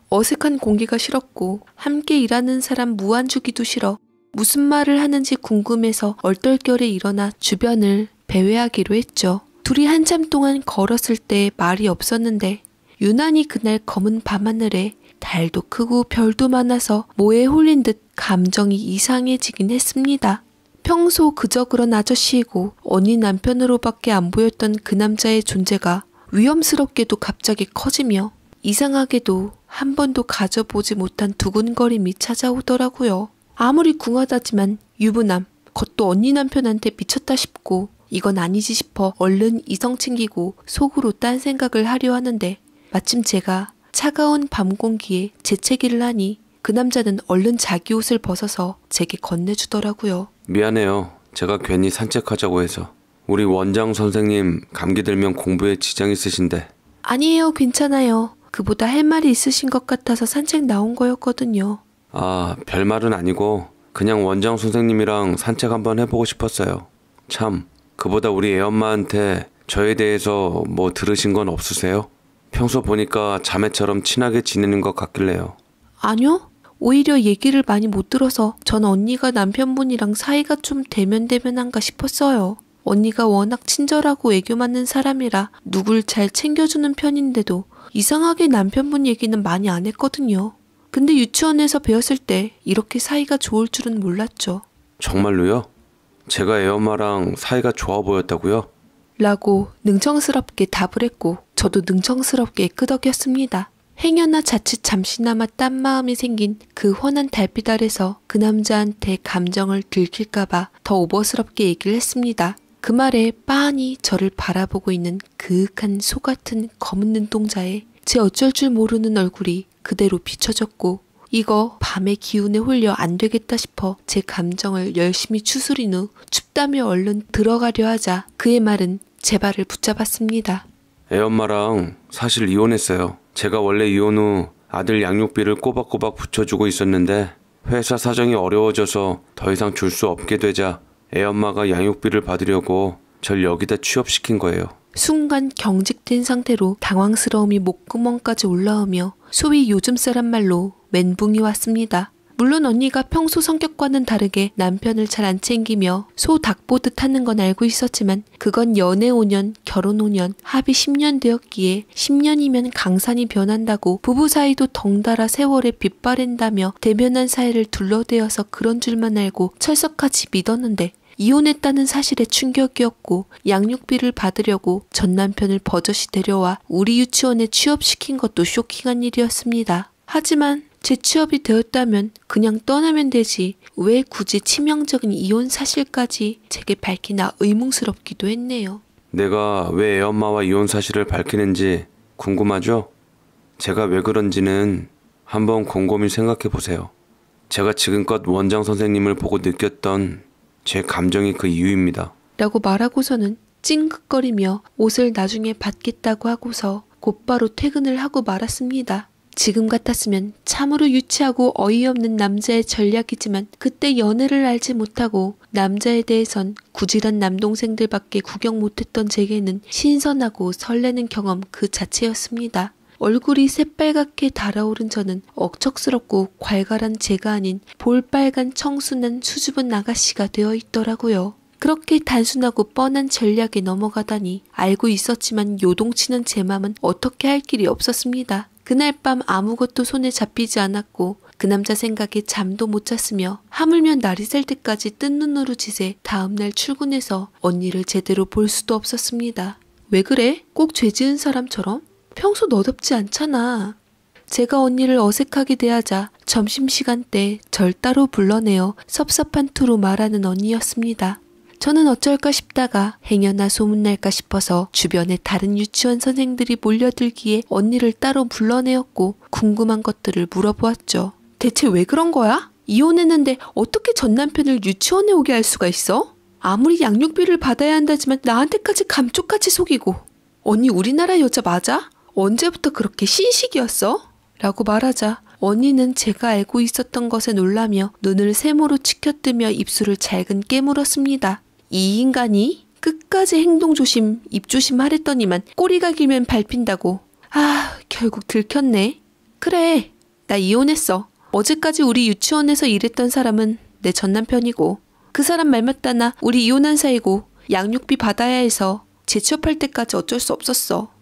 어색한 공기가 싫었고 함께 일하는 사람 무한 주기도 싫어 무슨 말을 하는지 궁금해서 얼떨결에 일어나 주변을 배회하기로 했죠. 둘이 한참 동안 걸었을 때 말이 없었는데 유난히 그날 검은 밤하늘에 달도 크고 별도 많아서 뭐에 홀린 듯 감정이 이상해지긴 했습니다. 평소 그저 그런 아저씨이고 언니 남편으로밖에 안 보였던 그 남자의 존재가 위험스럽게도 갑자기 커지며 이상하게도 한 번도 가져보지 못한 두근거림이 찾아오더라고요. 아무리 궁하다지만 유부남, 겉도 언니 남편한테 미쳤다 싶고 이건 아니지 싶어 얼른 이성 챙기고 속으로 딴 생각을 하려 하는데 마침 제가 차가운 밤 공기에 재채기를 하니 그 남자는 얼른 자기 옷을 벗어서 제게 건네주더라고요. 미안해요. 제가 괜히 산책하자고 해서. 우리 원장 선생님 감기 들면 공부에 지장 있으신데. 아니에요. 괜찮아요. 그보다 할 말이 있으신 것 같아서 산책 나온 거였거든요. 아, 별말은 아니고 그냥 원장 선생님이랑 산책 한번 해보고 싶었어요. 참, 그보다 우리 애엄마한테 저에 대해서 뭐 들으신 건 없으세요? 평소 보니까 자매처럼 친하게 지내는 것 같길래요. 아니요. 오히려 얘기를 많이 못 들어서 전 언니가 남편분이랑 사이가 좀 대면대면한가 싶었어요. 언니가 워낙 친절하고 애교 많은 사람이라 누굴 잘 챙겨주는 편인데도 이상하게 남편분 얘기는 많이 안 했거든요. 근데 유치원에서 배웠을 때 이렇게 사이가 좋을 줄은 몰랐죠. 정말로요? 제가 애엄마랑 사이가 좋아 보였다고요? 라고 능청스럽게 답을 했고 저도 능청스럽게 끄덕였습니다. 행여나 자칫 잠시나마 딴 마음이 생긴 그 훤한 달빛 아래서 그 남자한테 감정을 들킬까봐 더 오버스럽게 얘기를 했습니다. 그 말에 빤히 저를 바라보고 있는 그윽한 소 같은 검은 눈동자에 제 어쩔 줄 모르는 얼굴이 그대로 비춰졌고 이거 밤에 기운에 홀려 안 되겠다 싶어 제 감정을 열심히 추스린 후 춥다며 얼른 들어가려 하자 그의 말은 제 발을 붙잡았습니다. 애 엄마랑 사실 이혼했어요. 제가 원래 이혼 후 아들 양육비를 꼬박꼬박 붙여주고 있었는데 회사 사정이 어려워져서 더 이상 줄 수 없게 되자 애 엄마가 양육비를 받으려고 절 여기다 취업시킨 거예요. 순간 경직된 상태로 당황스러움이 목구멍까지 올라오며 소위 요즘 사람 말로 멘붕이 왔습니다. 물론 언니가 평소 성격과는 다르게 남편을 잘 안 챙기며 소닭 보듯 하는 건 알고 있었지만 그건 연애 5년, 결혼 5년, 합이 10년 되었기에 10년이면 강산이 변한다고 부부 사이도 덩달아 세월에 빗바랜다며 대면한 사이를 둘러대어서 그런 줄만 알고 철석같이 믿었는데 이혼했다는 사실에 충격이었고 양육비를 받으려고 전 남편을 버젓이 데려와 우리 유치원에 취업시킨 것도 쇼킹한 일이었습니다. 하지만 제 취업이 되었다면 그냥 떠나면 되지 왜 굳이 치명적인 이혼 사실까지 제게 밝히나 의문스럽기도 했네요. 내가 왜 애엄마와 이혼 사실을 밝히는지 궁금하죠? 제가 왜 그런지는 한번 곰곰이 생각해 보세요. 제가 지금껏 원장 선생님을 보고 느꼈던 제 감정이 그 이유입니다. 라고 말하고서는 찡긋거리며 옷을 나중에 받겠다고 하고서 곧바로 퇴근을 하고 말았습니다. 지금 같았으면 참으로 유치하고 어이없는 남자의 전략이지만 그때 연애를 알지 못하고 남자에 대해선 구질한 남동생들밖에 구경 못했던 제게는 신선하고 설레는 경험 그 자체였습니다. 얼굴이 새빨갛게 달아오른 저는 억척스럽고 괄괄한 제가 아닌 볼빨간 청순한 수줍은 아가씨가 되어 있더라고요. 그렇게 단순하고 뻔한 전략에 넘어가다니 알고 있었지만 요동치는 제 맘은 어떻게 할 길이 없었습니다. 그날 밤 아무것도 손에 잡히지 않았고 그 남자 생각에 잠도 못 잤으며 하물며 날이 셀 때까지 뜬 눈으로 지새 다음날 출근해서 언니를 제대로 볼 수도 없었습니다. 왜 그래? 꼭 죄 지은 사람처럼? 평소 너답지 않잖아. 제가 언니를 어색하게 대하자 점심시간 때 절 따로 불러내어 섭섭한 투로 말하는 언니였습니다. 저는 어쩔까 싶다가 행여나 소문날까 싶어서 주변에 다른 유치원 선생들이 몰려들기에 언니를 따로 불러내었고 궁금한 것들을 물어보았죠. 대체 왜 그런 거야? 이혼했는데 어떻게 전 남편을 유치원에 오게 할 수가 있어? 아무리 양육비를 받아야 한다지만 나한테까지 감쪽같이 속이고. 언니 우리나라 여자 맞아? 언제부터 그렇게 신식이었어? 라고 말하자 언니는 제가 알고 있었던 것에 놀라며 눈을 세모로 치켜뜨며 입술을 잘근 깨물었습니다. 이 인간이 끝까지 행동 조심, 입 조심 하랬더니만 꼬리가 길면 밟힌다고. 아, 결국 들켰네. 그래, 나 이혼했어. 어제까지 우리 유치원에서 일했던 사람은 내 전남편이고 그 사람 말 맞다나 우리 이혼한 사이고 양육비 받아야 해서 재취업할 때까지 어쩔 수 없었어.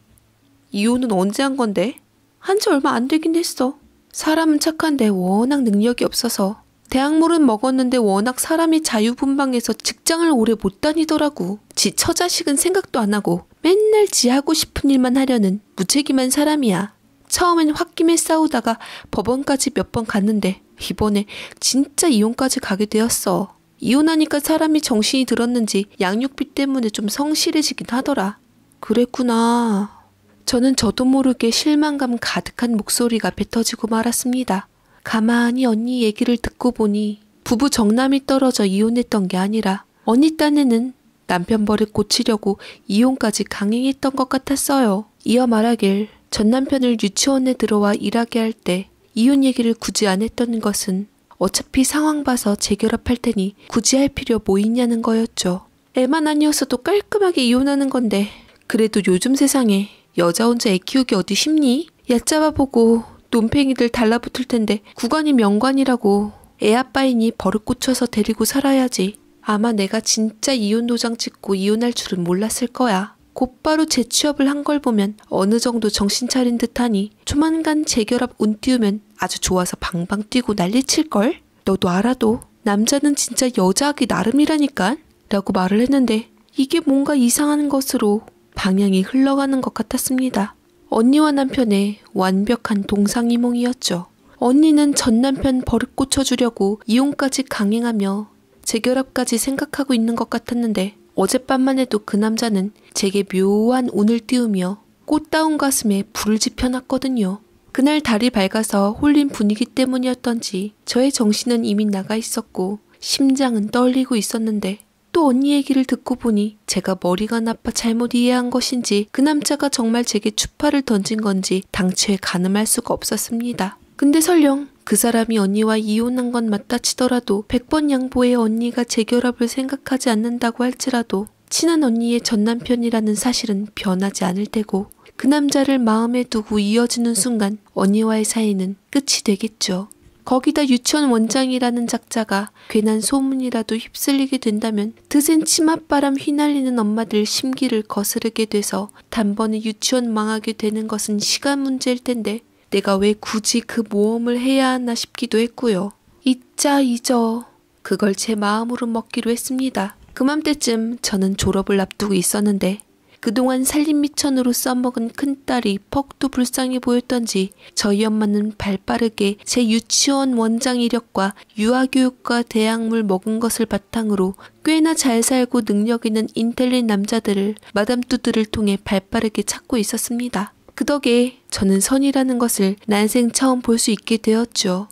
이혼은 언제 한 건데? 한지 얼마 안 되긴 했어. 사람은 착한데 워낙 능력이 없어서 대학물은 먹었는데 워낙 사람이 자유분방해서 직장을 오래 못 다니더라고. 지 처자식은 생각도 안 하고 맨날 지 하고 싶은 일만 하려는 무책임한 사람이야. 처음엔 홧김에 싸우다가 법원까지 몇 번 갔는데 이번에 진짜 이혼까지 가게 되었어. 이혼하니까 사람이 정신이 들었는지 양육비 때문에 좀 성실해지긴 하더라. 그랬구나. 저는 저도 모르게 실망감 가득한 목소리가 뱉어지고 말았습니다. 가만히 언니 얘기를 듣고 보니 부부 정남이 떨어져 이혼했던 게 아니라 언니 딴에는 남편 버릇 고치려고 이혼까지 강행했던 것 같았어요. 이어 말하길 전 남편을 유치원에 들어와 일하게 할 때 이혼 얘기를 굳이 안 했던 것은 어차피 상황 봐서 재결합할 테니 굳이 할 필요 뭐 있냐는 거였죠. 애만 아니었어도 깔끔하게 이혼하는 건데 그래도 요즘 세상에 여자 혼자 애 키우기 어디 쉽니? 얕잡아 보고 논팽이들 달라붙을 텐데 구관이 명관이라고 애 아빠이니 버릇 고쳐서 데리고 살아야지. 아마 내가 진짜 이혼 도장 찍고 이혼할 줄은 몰랐을 거야. 곧바로 재취업을 한 걸 보면 어느 정도 정신 차린 듯하니 조만간 재결합 운 띄우면 아주 좋아서 방방 뛰고 난리칠걸? 너도 알아도 남자는 진짜 여자하기 나름이라니까? 라고 말을 했는데 이게 뭔가 이상한 것으로 방향이 흘러가는 것 같았습니다. 언니와 남편의 완벽한 동상이몽이었죠. 언니는 전 남편 버릇 고쳐주려고 이혼까지 강행하며 재결합까지 생각하고 있는 것 같았는데 어젯밤만 해도 그 남자는 제게 묘한 운을 띄우며 꽃다운 가슴에 불을 지펴놨거든요. 그날 달이 밝아서 홀린 분위기 때문이었던지 저의 정신은 이미 나가 있었고 심장은 떨리고 있었는데 또 언니 얘기를 듣고 보니 제가 머리가 나빠 잘못 이해한 것인지 그 남자가 정말 제게 추파를 던진 건지 당최 가늠할 수가 없었습니다. 근데 설령 그 사람이 언니와 이혼한 건 맞다 치더라도 100번 양보해 언니가 재 결합을 생각하지 않는다고 할지라도 친한 언니의 전남편이라는 사실은 변하지 않을 테고 그 남자를 마음에 두고 이어지는 순간 언니와의 사이는 끝이 되겠죠. 거기다 유치원 원장이라는 작자가 괜한 소문이라도 휩쓸리게 된다면 드센 치맛바람 휘날리는 엄마들 심기를 거스르게 돼서 단번에 유치원 망하게 되는 것은 시간 문제일 텐데 내가 왜 굳이 그 모험을 해야 하나 싶기도 했고요. 잊자 잊어. 그걸 제 마음으로 먹기로 했습니다. 그맘때쯤 저는 졸업을 앞두고 있었는데 그동안 살림미천으로 써먹은 큰딸이 퍽도 불쌍해 보였던지 저희 엄마는 발빠르게 제 유치원 원장 이력과 유아교육과 대학물 먹은 것을 바탕으로 꽤나 잘 살고 능력 있는 인텔린 남자들을 마담뚜드를 통해 발빠르게 찾고 있었습니다. 그 덕에 저는 선이라는 것을 난생 처음 볼 수 있게 되었죠.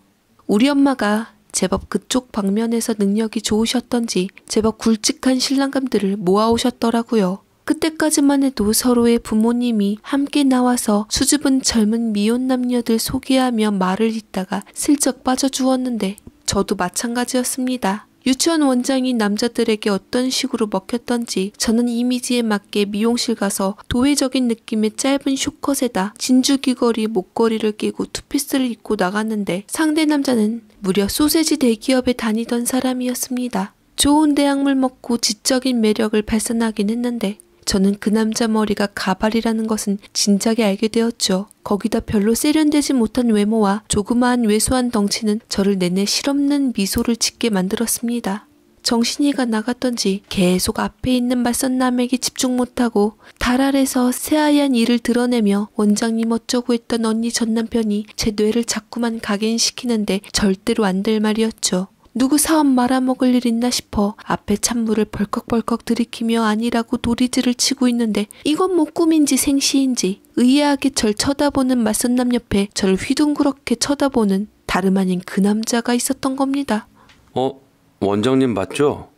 우리 엄마가 제법 그쪽 방면에서 능력이 좋으셨던지 제법 굵직한 신랑감들을 모아오셨더라고요. 그때까지만 해도 서로의 부모님이 함께 나와서 수줍은 젊은 미혼 남녀들 소개하며 말을 잇다가 슬쩍 빠져주었는데 저도 마찬가지였습니다. 유치원 원장이 남자들에게 어떤 식으로 먹혔던지 저는 이미지에 맞게 미용실 가서 도회적인 느낌의 짧은 쇼컷에다 진주 귀걸이 목걸이를 끼고 투피스를 입고 나갔는데 상대 남자는 무려 소세지 대기업에 다니던 사람이었습니다. 좋은 대학물 먹고 지적인 매력을 발산하긴 했는데 저는 그 남자 머리가 가발이라는 것은 진작에 알게 되었죠. 거기다 별로 세련되지 못한 외모와 조그마한 왜소한 덩치는 저를 내내 실없는 미소를 짓게 만들었습니다. 정신이가 나갔던지 계속 앞에 있는 맞선남에게 집중 못하고 달 아래서 새하얀 일을 드러내며 원장님 어쩌고 했던 언니 전 남편이 제 뇌를 자꾸만 각인시키는데 절대로 안 될 말이었죠. 누구 사업 말아먹을 일 있나 싶어 앞에 찬물을 벌컥벌컥 들이키며 아니라고 도리지를 치고 있는데 이건 뭐 꿈인지 생시인지 의아하게 절 쳐다보는 맞선 남 옆에 절 휘둥그렇게 쳐다보는 다름 아닌 그 남자가 있었던 겁니다. 어? 원장님 맞죠?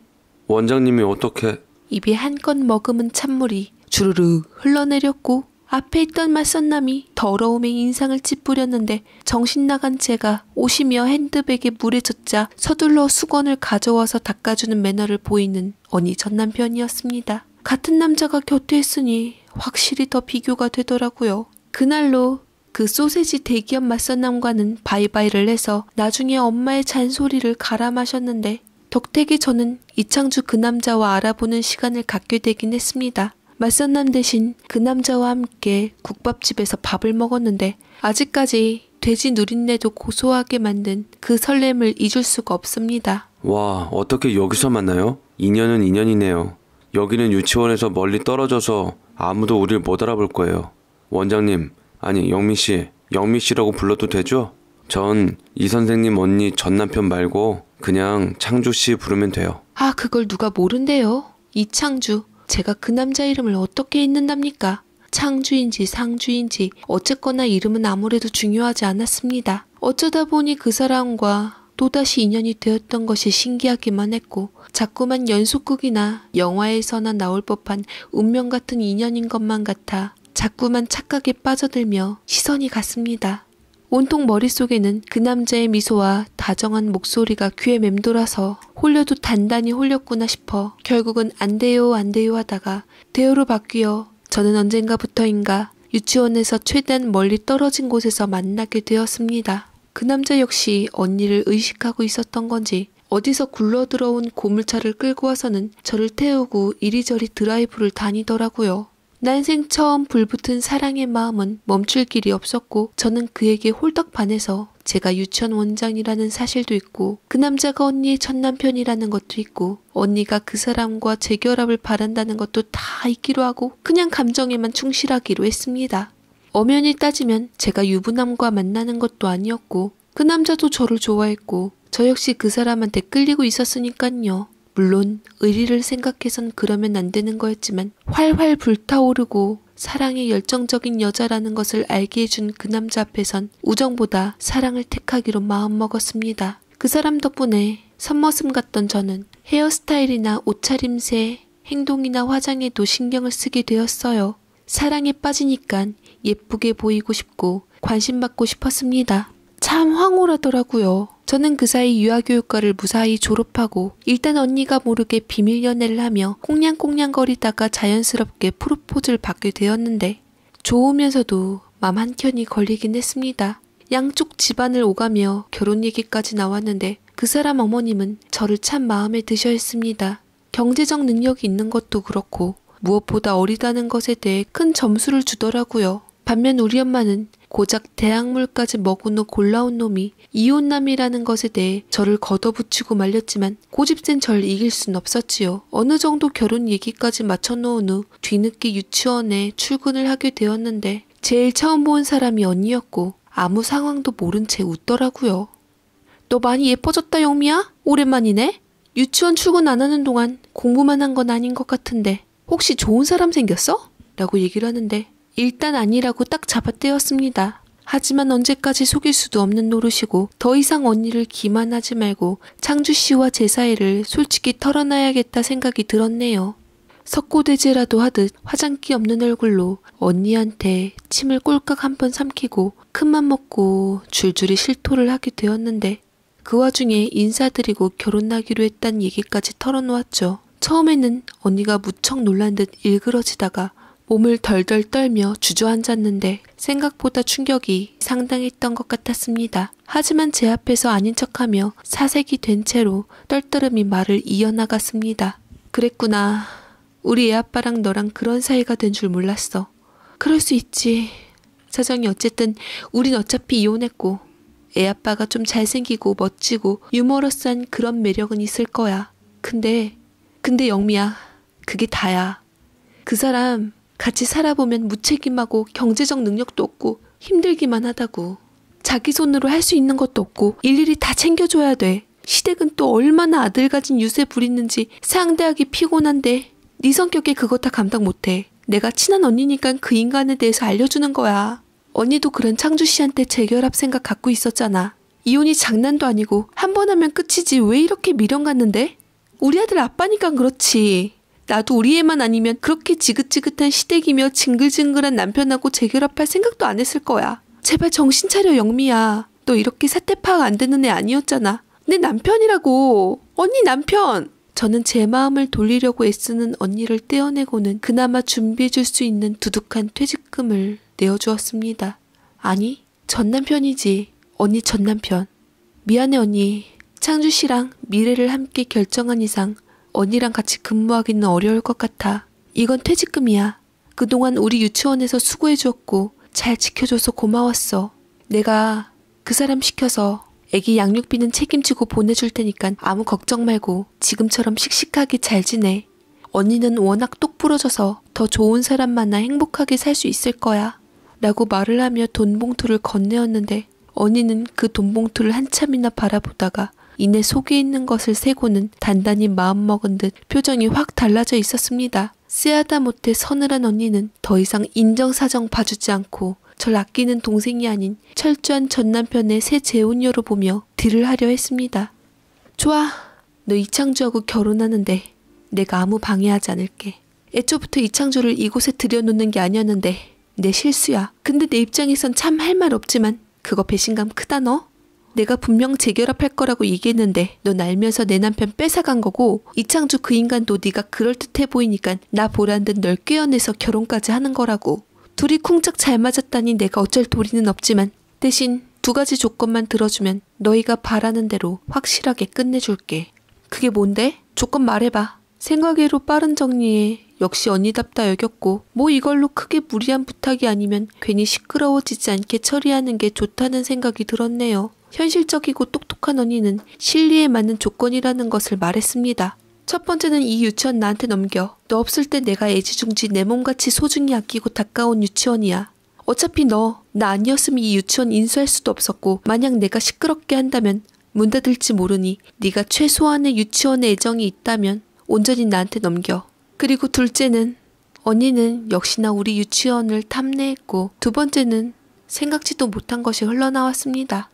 원장님이 어떻게... 입에 한껏 머금은 찬물이 주르르 흘러내렸고 앞에 있던 맞선남이 더러움의 인상을 찌푸렸는데 정신나간 제가 오시며 핸드백에 물에 젖자 서둘러 수건을 가져와서 닦아주는 매너를 보이는 언니 전남편이었습니다. 같은 남자가 곁에 있으니 확실히 더 비교가 되더라고요. 그날로 그 소세지 대기업 맞선남과는 바이바이를 해서 나중에 엄마의 잔소리를 갈아 마셨는데 덕택에 저는 이창주 그 남자와 알아보는 시간을 갖게 되긴 했습니다. 맞선남 대신 그 남자와 함께 국밥집에서 밥을 먹었는데 아직까지 돼지 누린내도 고소하게 만든 그 설렘을 잊을 수가 없습니다. 와, 어떻게 여기서 만나요? 인연은 인연이네요. 여기는 유치원에서 멀리 떨어져서 아무도 우릴 못 알아볼 거예요. 원장님, 아니 영미 씨, 영미 씨라고 불러도 되죠? 전 이 선생님 언니 전 남편 말고 그냥 창주 씨 부르면 돼요. 아, 그걸 누가 모른대요. 이창주. 제가 그 남자 이름을 어떻게 읽는답니까 창주인지 상주인지 어쨌거나 이름은 아무래도 중요하지 않았습니다. 어쩌다 보니 그 사람과 또다시 인연이 되었던 것이 신기하기만 했고 자꾸만 연속극이나 영화에서나 나올 법한 운명 같은 인연인 것만 같아 자꾸만 착각에 빠져들며 시선이 갔습니다. 온통 머릿속에는 그 남자의 미소와 다정한 목소리가 귀에 맴돌아서 홀려도 단단히 홀렸구나 싶어 결국은 안 돼요 안 돼요 하다가 대요로 바뀌어 저는 언젠가부터인가 유치원에서 최대한 멀리 떨어진 곳에서 만나게 되었습니다. 그 남자 역시 언니를 의식하고 있었던 건지 어디서 굴러 들어온 고물차를 끌고 와서는 저를 태우고 이리저리 드라이브를 다니더라고요. 난생 처음 불붙은 사랑의 마음은 멈출 길이 없었고 저는 그에게 홀딱 반해서 제가 유치원 원장이라는 사실도 있고 그 남자가 언니의 첫 남편이라는 것도 있고 언니가 그 사람과 재결합을 바란다는 것도 다 있기로 하고 그냥 감정에만 충실하기로 했습니다. 엄연히 따지면 제가 유부남과 만나는 것도 아니었고 그 남자도 저를 좋아했고 저 역시 그 사람한테 끌리고 있었으니깐요. 물론 의리를 생각해선 그러면 안 되는 거였지만 활활 불타오르고 사랑의 열정적인 여자라는 것을 알게 해준 그 남자 앞에선 우정보다 사랑을 택하기로 마음먹었습니다. 그 사람 덕분에 선머슴 같던 저는 헤어스타일이나 옷차림새, 행동이나 화장에도 신경을 쓰게 되었어요. 사랑에 빠지니깐 예쁘게 보이고 싶고 관심 받고 싶었습니다. 참 황홀하더라고요. 저는 그 사이 유아교육과를 무사히 졸업하고 일단 언니가 모르게 비밀 연애를 하며 콩냥콩냥거리다가 자연스럽게 프로포즈를 받게 되었는데 좋으면서도 맘 한켠이 걸리긴 했습니다. 양쪽 집안을 오가며 결혼 얘기까지 나왔는데 그 사람 어머님은 저를 참 마음에 드셔 했습니다. 경제적 능력이 있는 것도 그렇고 무엇보다 어리다는 것에 대해 큰 점수를 주더라고요. 반면 우리 엄마는 고작 대학물까지 먹은 후 골라온 놈이 이혼남이라는 것에 대해 저를 걷어붙이고 말렸지만 고집센 절 이길 순 없었지요. 어느 정도 결혼 얘기까지 맞춰놓은 후 뒤늦게 유치원에 출근을 하게 되었는데 제일 처음 본 사람이 언니였고 아무 상황도 모른 채 웃더라고요. 너 많이 예뻐졌다 영미야? 오랜만이네? 유치원 출근 안 하는 동안 공부만 한 건 아닌 것 같은데 혹시 좋은 사람 생겼어? 라고 얘기를 하는데 일단 아니라고 딱 잡아떼었습니다. 하지만 언제까지 속일 수도 없는 노릇이고 더 이상 언니를 기만하지 말고 창주 씨와 제 사이를 솔직히 털어놔야겠다 생각이 들었네요. 석고대제라도 하듯 화장기 없는 얼굴로 언니한테 침을 꼴깍 한 번 삼키고 큰맘 먹고 줄줄이 실토를 하게 되었는데 그 와중에 인사드리고 결혼하기로 했단 얘기까지 털어놓았죠. 처음에는 언니가 무척 놀란 듯 일그러지다가 몸을 덜덜 떨며 주저앉았는데 생각보다 충격이 상당했던 것 같았습니다. 하지만 제 앞에서 아닌 척하며 사색이 된 채로 떨떠름이 말을 이어나갔습니다. 그랬구나. 우리 애 아빠랑 너랑 그런 사이가 된 줄 몰랐어. 그럴 수 있지. 사정이 어쨌든 우린 어차피 이혼했고 애 아빠가 좀 잘생기고 멋지고 유머러스한 그런 매력은 있을 거야. 근데 근데 영미야 그게 다야. 그 사람 같이 살아보면 무책임하고 경제적 능력도 없고 힘들기만 하다고. 자기 손으로 할 수 있는 것도 없고 일일이 다 챙겨줘야 돼. 시댁은 또 얼마나 아들 가진 유세 부리는지 상대하기 피곤한데 네 성격에 그거 다 감당 못해. 내가 친한 언니니까 그 인간에 대해서 알려주는 거야. 언니도 그런 창주 씨한테 재결합 생각 갖고 있었잖아. 이혼이 장난도 아니고 한 번 하면 끝이지 왜 이렇게 미련 갔는데? 우리 아들 아빠니까 그렇지. 나도 우리 애만 아니면 그렇게 지긋지긋한 시댁이며 징글징글한 남편하고 재결합할 생각도 안 했을 거야. 제발 정신 차려 영미야. 너 이렇게 사태 파악 안 되는 애 아니었잖아. 내 남편이라고. 언니 남편. 저는 제 마음을 돌리려고 애쓰는 언니를 떼어내고는 그나마 준비해줄 수 있는 두둑한 퇴직금을 내어주었습니다. 아니, 전 남편이지. 언니 전 남편. 미안해 언니. 창주 씨랑 미래를 함께 결정한 이상 언니랑 같이 근무하기는 어려울 것 같아. 이건 퇴직금이야. 그동안 우리 유치원에서 수고해 주었고 잘 지켜줘서 고마웠어. 내가 그 사람 시켜서 애기 양육비는 책임지고 보내줄 테니까 아무 걱정 말고 지금처럼 씩씩하게 잘 지내. 언니는 워낙 똑부러져서 더 좋은 사람 만나 행복하게 살 수 있을 거야. 라고 말을 하며 돈 봉투를 건네었는데 언니는 그 돈 봉투를 한참이나 바라보다가 이내 속에 있는 것을 세고는 단단히 마음먹은 듯 표정이 확 달라져 있었습니다. 쓰하다 못해 서늘한 언니는 더 이상 인정사정 봐주지 않고 절 아끼는 동생이 아닌 철저한 전남편의 새 재혼녀로 보며 딜을 하려 했습니다. 좋아, 너 이창주하고 결혼하는데 내가 아무 방해하지 않을게. 애초부터 이창주를 이곳에 들여놓는 게 아니었는데 내 실수야. 근데 내 입장에선 참 할 말 없지만 그거 배신감 크다 너? 내가 분명 재결합할 거라고 얘기했는데 넌 알면서 내 남편 뺏어간 거고 이창주 그 인간도 네가 그럴듯해 보이니까 나 보란 듯 널꾀어내서 결혼까지 하는 거라고. 둘이 쿵짝 잘 맞았다니 내가 어쩔 도리는 없지만 대신 두 가지 조건만 들어주면 너희가 바라는 대로 확실하게 끝내줄게. 그게 뭔데? 조건 말해봐. 생각외로 빠른 정리에 역시 언니답다 여겼고 뭐 이걸로 크게 무리한 부탁이 아니면 괜히 시끄러워지지 않게 처리하는 게 좋다는 생각이 들었네요. 현실적이고 똑똑한 언니는 실리에 맞는 조건이라는 것을 말했습니다. 첫 번째는 이 유치원 나한테 넘겨. 너 없을 때 내가 애지중지 내 몸같이 소중히 아끼고 다가온 유치원이야. 어차피 너, 나 아니었으면 이 유치원 인수할 수도 없었고 만약 내가 시끄럽게 한다면 문 닫을지 모르니 네가 최소한의 유치원의 애정이 있다면 온전히 나한테 넘겨. 그리고 둘째는 언니는 역시나 우리 유치원을 탐내했고 두 번째는 생각지도 못한 것이 흘러나왔습니다.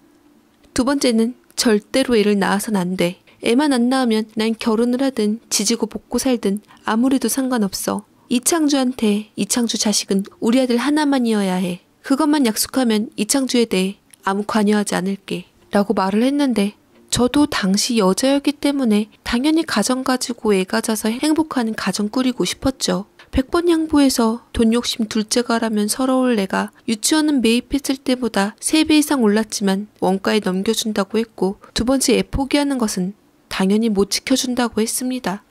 두 번째는 절대로 애를 낳아선 안 돼. 애만 안 낳으면 난 결혼을 하든 지지고 볶고 살든 아무래도 상관없어. 이창주한테 이창주 자식은 우리 아들 하나만이어야 해. 그것만 약속하면 이창주에 대해 아무 관여하지 않을게. 라고 말을 했는데 저도 당시 여자였기 때문에 당연히 가정 가지고 애가자서 행복한 가정 꾸리고 싶었죠. 백번 양보해서 돈 욕심 둘째가라면 서러울 내가 유치원은 매입했을 때보다 3배 이상 올랐지만 원가에 넘겨준다고 했고 두 번째 애 포기하는 것은 당연히 못 지켜준다고 했습니다.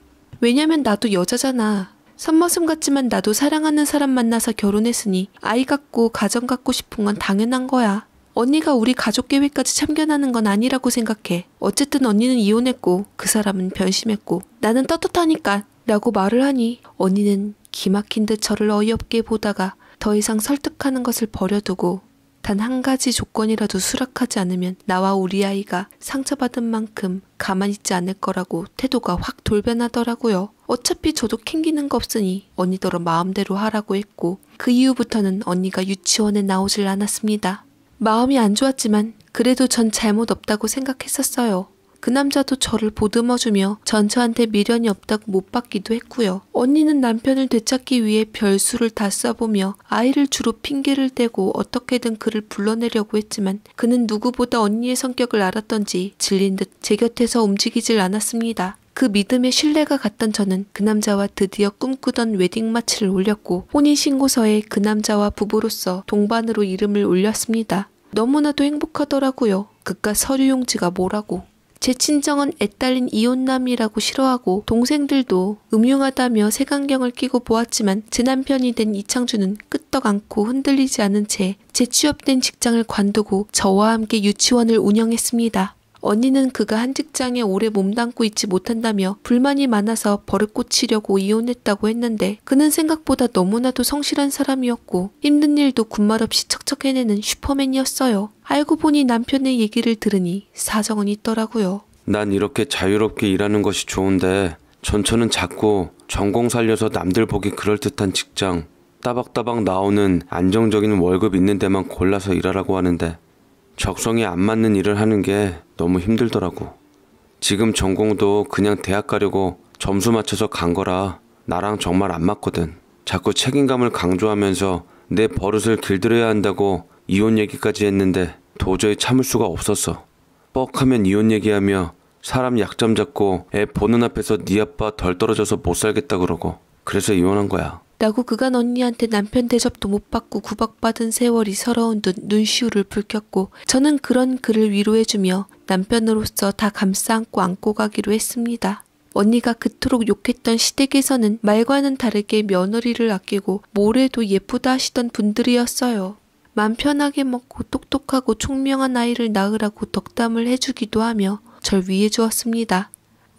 왜냐면 나도 여자잖아. 선머슴 같지만 나도 사랑하는 사람 만나서 결혼했으니 아이 갖고 가정 갖고 싶은 건 당연한 거야. 언니가 우리 가족 계획까지 참견하는 건 아니라고 생각해. 어쨌든 언니는 이혼했고 그 사람은 변심했고 나는 떳떳하니까 라고 말을 하니 언니는 기막힌 듯 저를 어이없게 보다가 더 이상 설득하는 것을 버려두고 단 한 가지 조건이라도 수락하지 않으면 나와 우리 아이가 상처받은 만큼 가만히 있지 않을 거라고 태도가 확 돌변하더라고요. 어차피 저도 캥기는 거 없으니 언니더러 마음대로 하라고 했고 그 이후부터는 언니가 유치원에 나오질 않았습니다. 마음이 안 좋았지만 그래도 전 잘못 없다고 생각했었어요. 그 남자도 저를 보듬어주며 전처한테 미련이 없다고 못 받기도 했고요. 언니는 남편을 되찾기 위해 별수를 다 써보며 아이를 주로 핑계를 대고 어떻게든 그를 불러내려고 했지만 그는 누구보다 언니의 성격을 알았던지 질린 듯 제 곁에서 움직이질 않았습니다. 그 믿음에 신뢰가 갔던 저는 그 남자와 드디어 꿈꾸던 웨딩 마치를 올렸고 혼인신고서에 그 남자와 부부로서 동반으로 이름을 올렸습니다. 너무나도 행복하더라고요. 그깟 서류 용지가 뭐라고. 제 친정은 애딸린 이혼남이라고 싫어하고 동생들도 음흉하다며 색안경을 끼고 보았지만 제 남편이 된 이창준은 끄떡 않고 흔들리지 않은 채 재취업된 직장을 관두고 저와 함께 유치원을 운영했습니다. 언니는 그가 한 직장에 오래 몸담고 있지 못한다며 불만이 많아서 버릇 고치려고 이혼했다고 했는데 그는 생각보다 너무나도 성실한 사람이었고 힘든 일도 군말 없이 척척 해내는 슈퍼맨이었어요. 알고 보니 남편의 얘기를 들으니 사정은 있더라고요. 난 이렇게 자유롭게 일하는 것이 좋은데 전처는 작고 전공 살려서 남들 보기 그럴듯한 직장 따박따박 나오는 안정적인 월급 있는 데만 골라서 일하라고 하는데 적성에 안 맞는 일을 하는 게 너무 힘들더라고. 지금 전공도 그냥 대학 가려고 점수 맞춰서 간 거라 나랑 정말 안 맞거든. 자꾸 책임감을 강조하면서 내 버릇을 길들여야 한다고 이혼 얘기까지 했는데 도저히 참을 수가 없었어. 뻑하면 이혼 얘기하며 사람 약점 잡고 애 보는 앞에서 네 아빠 덜 떨어져서 못 살겠다 그러고 그래서 이혼한 거야. 라고 그간 언니한테 남편 대접도 못 받고 구박받은 세월이 서러운 듯 눈시울을 붉혔고 저는 그런 그를 위로해주며 남편으로서 다 감싸 안고 안고 가기로 했습니다. 언니가 그토록 욕했던 시댁에서는 말과는 다르게 며느리를 아끼고 뭐래도 예쁘다 하시던 분들이었어요. 맘 편하게 먹고 똑똑하고 총명한 아이를 낳으라고 덕담을 해주기도 하며 절 위해 주었습니다.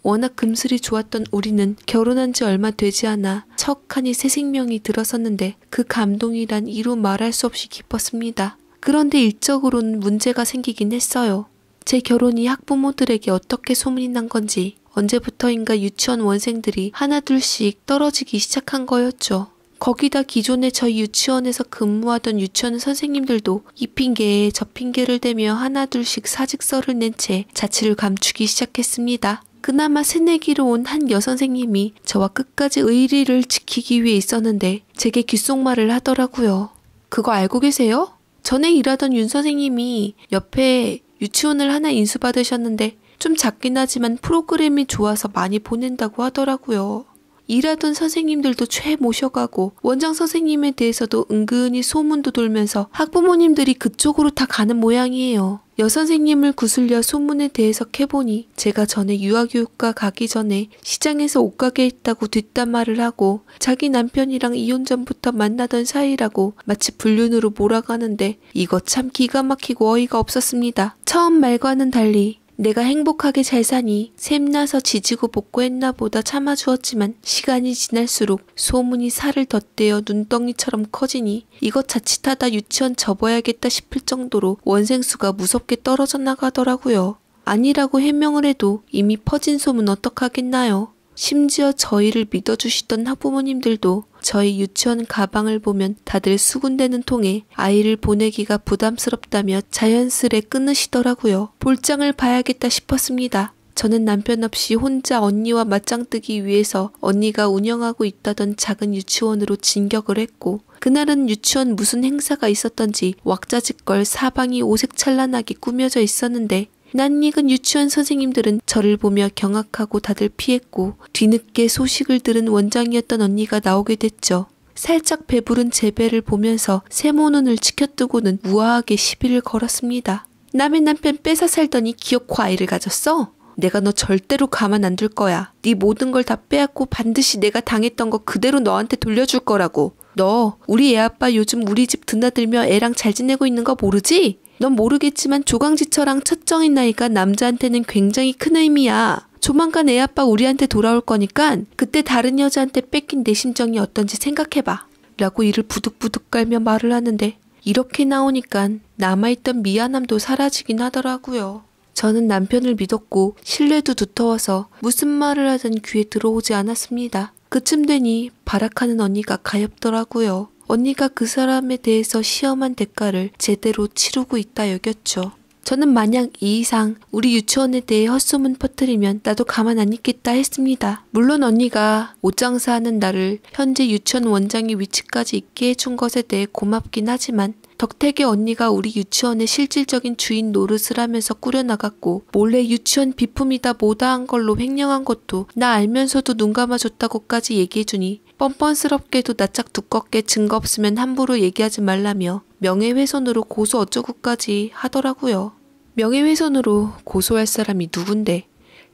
워낙 금슬이 좋았던 우리는 결혼한 지 얼마 되지 않아 척하니 새 생명이 들어섰는데 그 감동이란 이루 말할 수 없이 기뻤습니다. 그런데 일적으로는 문제가 생기긴 했어요. 제 결혼이 학부모들에게 어떻게 소문이 난 건지 언제부터인가 유치원 원생들이 하나둘씩 떨어지기 시작한 거였죠. 거기다 기존에 저희 유치원에서 근무하던 유치원 선생님들도 이 핑계에 저 핑계를 대며 하나둘씩 사직서를 낸 채 자취를 감추기 시작했습니다. 그나마 새내기로 온 한 여선생님이 저와 끝까지 의리를 지키기 위해 있었는데 제게 귓속말을 하더라고요. 그거 알고 계세요? 전에 일하던 윤 선생님이 옆에 유치원을 하나 인수받으셨는데 좀 작긴 하지만 프로그램이 좋아서 많이 보낸다고 하더라고요. 일하던 선생님들도 최 모셔가고 원장 선생님에 대해서도 은근히 소문도 돌면서 학부모님들이 그쪽으로 다 가는 모양이에요. 여선생님을 구슬려 소문에 대해서 캐보니 제가 전에 유아교육과 가기 전에 시장에서 옷가게 있다고 뒷담화를 하고 자기 남편이랑 이혼 전부터 만나던 사이라고 마치 불륜으로 몰아가는데 이거 참 기가 막히고 어이가 없었습니다. 처음 말과는 달리 내가 행복하게 잘 사니 샘나서 지지고 복고했나 보다 참아주었지만 시간이 지날수록 소문이 살을 덧대어 눈덩이처럼 커지니 이것 자칫하다 유치원 접어야겠다 싶을 정도로 원생수가 무섭게 떨어져 나가더라고요. 아니라고 해명을 해도 이미 퍼진 소문 어떡하겠나요? 심지어 저희를 믿어주시던 학부모님들도 저희 유치원 가방을 보면 다들 수군대는 통해 아이를 보내기가 부담스럽다며 자연스레 끊으시더라고요. 볼장을 봐야겠다 싶었습니다. 저는 남편 없이 혼자 언니와 맞짱뜨기 위해서 언니가 운영하고 있다던 작은 유치원으로 진격을 했고 그날은 유치원 무슨 행사가 있었던지 왁자지껄 사방이 오색찬란하게 꾸며져 있었는데 낯익은 유치원 선생님들은 저를 보며 경악하고 다들 피했고 뒤늦게 소식을 들은 원장이었던 언니가 나오게 됐죠. 살짝 배부른 재 배를 보면서 세모눈을 치켜뜨고는 우아하게 시비를 걸었습니다. 남의 남편 뺏어 살더니 기어코 아이를 가졌어? 내가 너 절대로 가만 안 둘 거야. 네 모든 걸 다 빼앗고 반드시 내가 당했던 거 그대로 너한테 돌려줄 거라고. 너 우리 애 아빠 요즘 우리 집 드나들며 애랑 잘 지내고 있는 거 모르지? 넌 모르겠지만 조강지처랑 첫정인 나이가 남자한테는 굉장히 큰 의미야. 조만간 애 아빠 우리한테 돌아올 거니까 그때 다른 여자한테 뺏긴 내 심정이 어떤지 생각해봐. 라고 이를 부득부득 깔며 말을 하는데 이렇게 나오니까 남아있던 미안함도 사라지긴 하더라고요. 저는 남편을 믿었고 신뢰도 두터워서 무슨 말을 하든 귀에 들어오지 않았습니다. 그쯤 되니 바라카는 언니가 가엾더라고요. 언니가 그 사람에 대해서 시험한 대가를 제대로 치르고 있다 여겼죠. 저는 만약 이 이상 우리 유치원에 대해 헛소문 퍼뜨리면 나도 가만 안 있겠다 했습니다. 물론 언니가 옷장사하는 나를 현재 유치원 원장의 위치까지 있게 해준 것에 대해 고맙긴 하지만 덕택의 언니가 우리 유치원의 실질적인 주인 노릇을 하면서 꾸려나갔고 몰래 유치원 비품이다 뭐다 한 걸로 횡령한 것도 나 알면서도 눈 감아줬다고까지 얘기해주니 뻔뻔스럽게도 낯짝 두껍게 증거 없으면 함부로 얘기하지 말라며 명예훼손으로 고소 어쩌구까지 하더라고요. 명예훼손으로 고소할 사람이 누군데.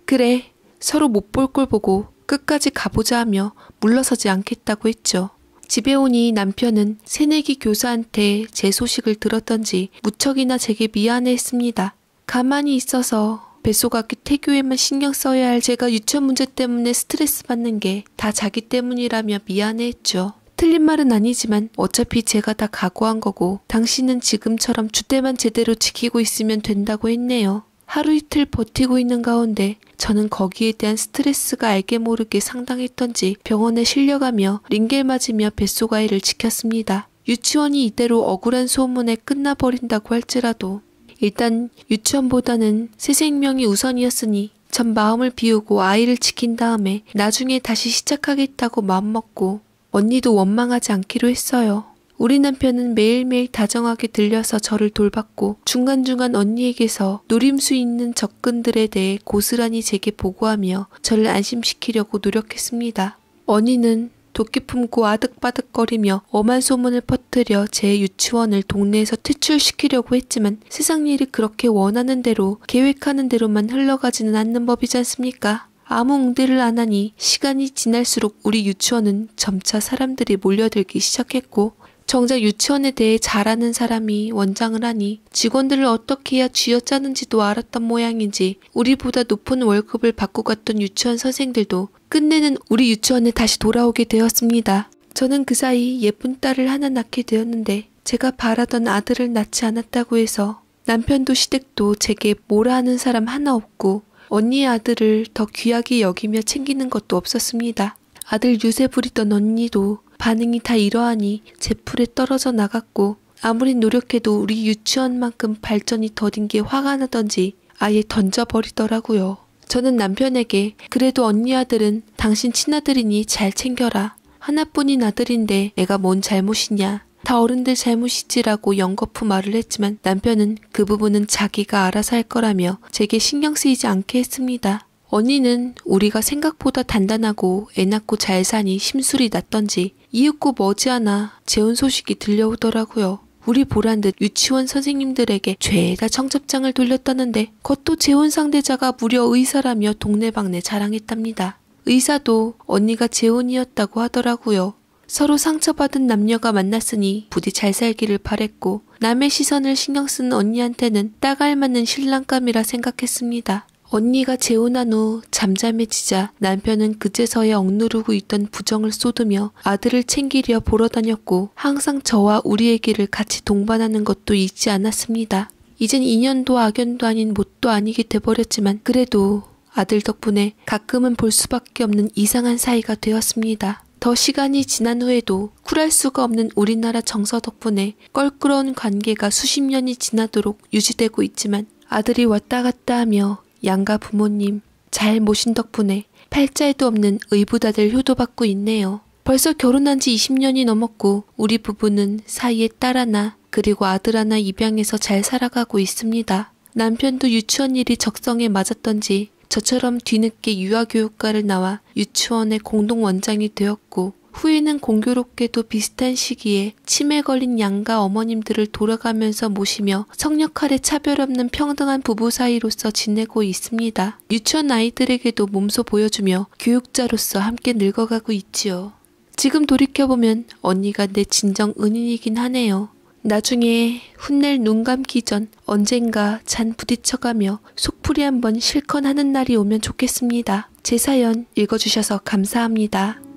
그래, 서로 못 볼 걸 보고 끝까지 가보자 하며 물러서지 않겠다고 했죠. 집에 오니 남편은 새내기 교사한테 제 소식을 들었던지 무척이나 제게 미안해했습니다. 가만히 있어서 뱃속학기 그 태교에만 신경 써야 할 제가 유치원 문제 때문에 스트레스 받는 게 다 자기 때문이라며 미안해했죠. 틀린 말은 아니지만 어차피 제가 다 각오한 거고 당신은 지금처럼 주대만 제대로 지키고 있으면 된다고 했네요. 하루 이틀 버티고 있는 가운데 저는 거기에 대한 스트레스가 알게 모르게 상당했던지 병원에 실려가며 링겔 맞으며 뱃속 아이를 지켰습니다. 유치원이 이대로 억울한 소문에 끝나버린다고 할지라도 일단 유치원보다는 새 생명이 우선이었으니 전 마음을 비우고 아이를 지킨 다음에 나중에 다시 시작하겠다고 마음먹고 언니도 원망하지 않기로 했어요. 우리 남편은 매일매일 다정하게 들려서 저를 돌봤고 중간중간 언니에게서 노림수 있는 접근들에 대해 고스란히 제게 보고하며 저를 안심시키려고 노력했습니다. 언니는 도끼 품고 아득바득거리며 엄한 소문을 퍼뜨려 제 유치원을 동네에서 퇴출시키려고 했지만 세상 일이 그렇게 원하는 대로 계획하는 대로만 흘러가지는 않는 법이지 않습니까? 아무 응대를 안 하니 시간이 지날수록 우리 유치원은 점차 사람들이 몰려들기 시작했고 정작 유치원에 대해 잘 아는 사람이 원장을 하니 직원들을 어떻게 해야 쥐어짜는지도 알았던 모양인지 우리보다 높은 월급을 받고 갔던 유치원 선생들도 끝내는 우리 유치원에 다시 돌아오게 되었습니다. 저는 그 사이 예쁜 딸을 하나 낳게 되었는데 제가 바라던 아들을 낳지 않았다고 해서 남편도 시댁도 제게 뭐라 하는 사람 하나 없고 언니의 아들을 더 귀하게 여기며 챙기는 것도 없었습니다. 아들 유세 부리던 언니도 반응이 다 이러하니 제 풀에 떨어져 나갔고 아무리 노력해도 우리 유치원만큼 발전이 더딘 게 화가 나던지 아예 던져버리더라고요. 저는 남편에게 그래도 언니 아들은 당신 친아들이니 잘 챙겨라. 하나뿐인 아들인데 내가 뭔 잘못이냐. 다 어른들 잘못이지라고 연거푸 말을 했지만 남편은 그 부분은 자기가 알아서 할 거라며 제게 신경 쓰이지 않게 했습니다. 언니는 우리가 생각보다 단단하고 애 낳고 잘 사니 심술이 났던지 이윽고 머지않아 재혼 소식이 들려오더라고요. 우리 보란 듯 유치원 선생님들에게 죄다 청첩장을 돌렸다는데 그것도 재혼 상대자가 무려 의사라며 동네방네 자랑했답니다. 의사도 언니가 재혼이었다고 하더라고요. 서로 상처받은 남녀가 만났으니 부디 잘 살기를 바랬고 남의 시선을 신경 쓰는 언니한테는 따갈 맞는 신랑감이라 생각했습니다. 언니가 재혼한 후 잠잠해지자 남편은 그제서야 억누르고 있던 부정을 쏟으며 아들을 챙기려 보러 다녔고 항상 저와 우리 애기를 같이 동반하는 것도 잊지 않았습니다. 이젠 인연도 악연도 아닌 못도 아니게 돼버렸지만 그래도 아들 덕분에 가끔은 볼 수밖에 없는 이상한 사이가 되었습니다. 더 시간이 지난 후에도 쿨할 수가 없는 우리나라 정서 덕분에 껄끄러운 관계가 수십 년이 지나도록 유지되고 있지만 아들이 왔다 갔다 하며 양가 부모님 잘 모신 덕분에 팔자에도 없는 의붓아들 효도받고 있네요. 벌써 결혼한 지 20년이 넘었고 우리 부부는 사이에 딸 하나 그리고 아들 하나 입양해서 잘 살아가고 있습니다. 남편도 유치원 일이 적성에 맞았던지 저처럼 뒤늦게 유아교육과를 나와 유치원의 공동원장이 되었고 후에는 공교롭게도 비슷한 시기에 치매 걸린 양가 어머님들을 돌아가면서 모시며 성역할에 차별 없는 평등한 부부 사이로서 지내고 있습니다. 유치원 아이들에게도 몸소 보여주며 교육자로서 함께 늙어가고 있지요. 지금 돌이켜보면 언니가 내 진정 은인이긴 하네요. 나중에 훗날 눈 감기 전 언젠가 잔 부딪혀가며 속풀이 한번 실컷 하는 날이 오면 좋겠습니다. 제 사연 읽어주셔서 감사합니다.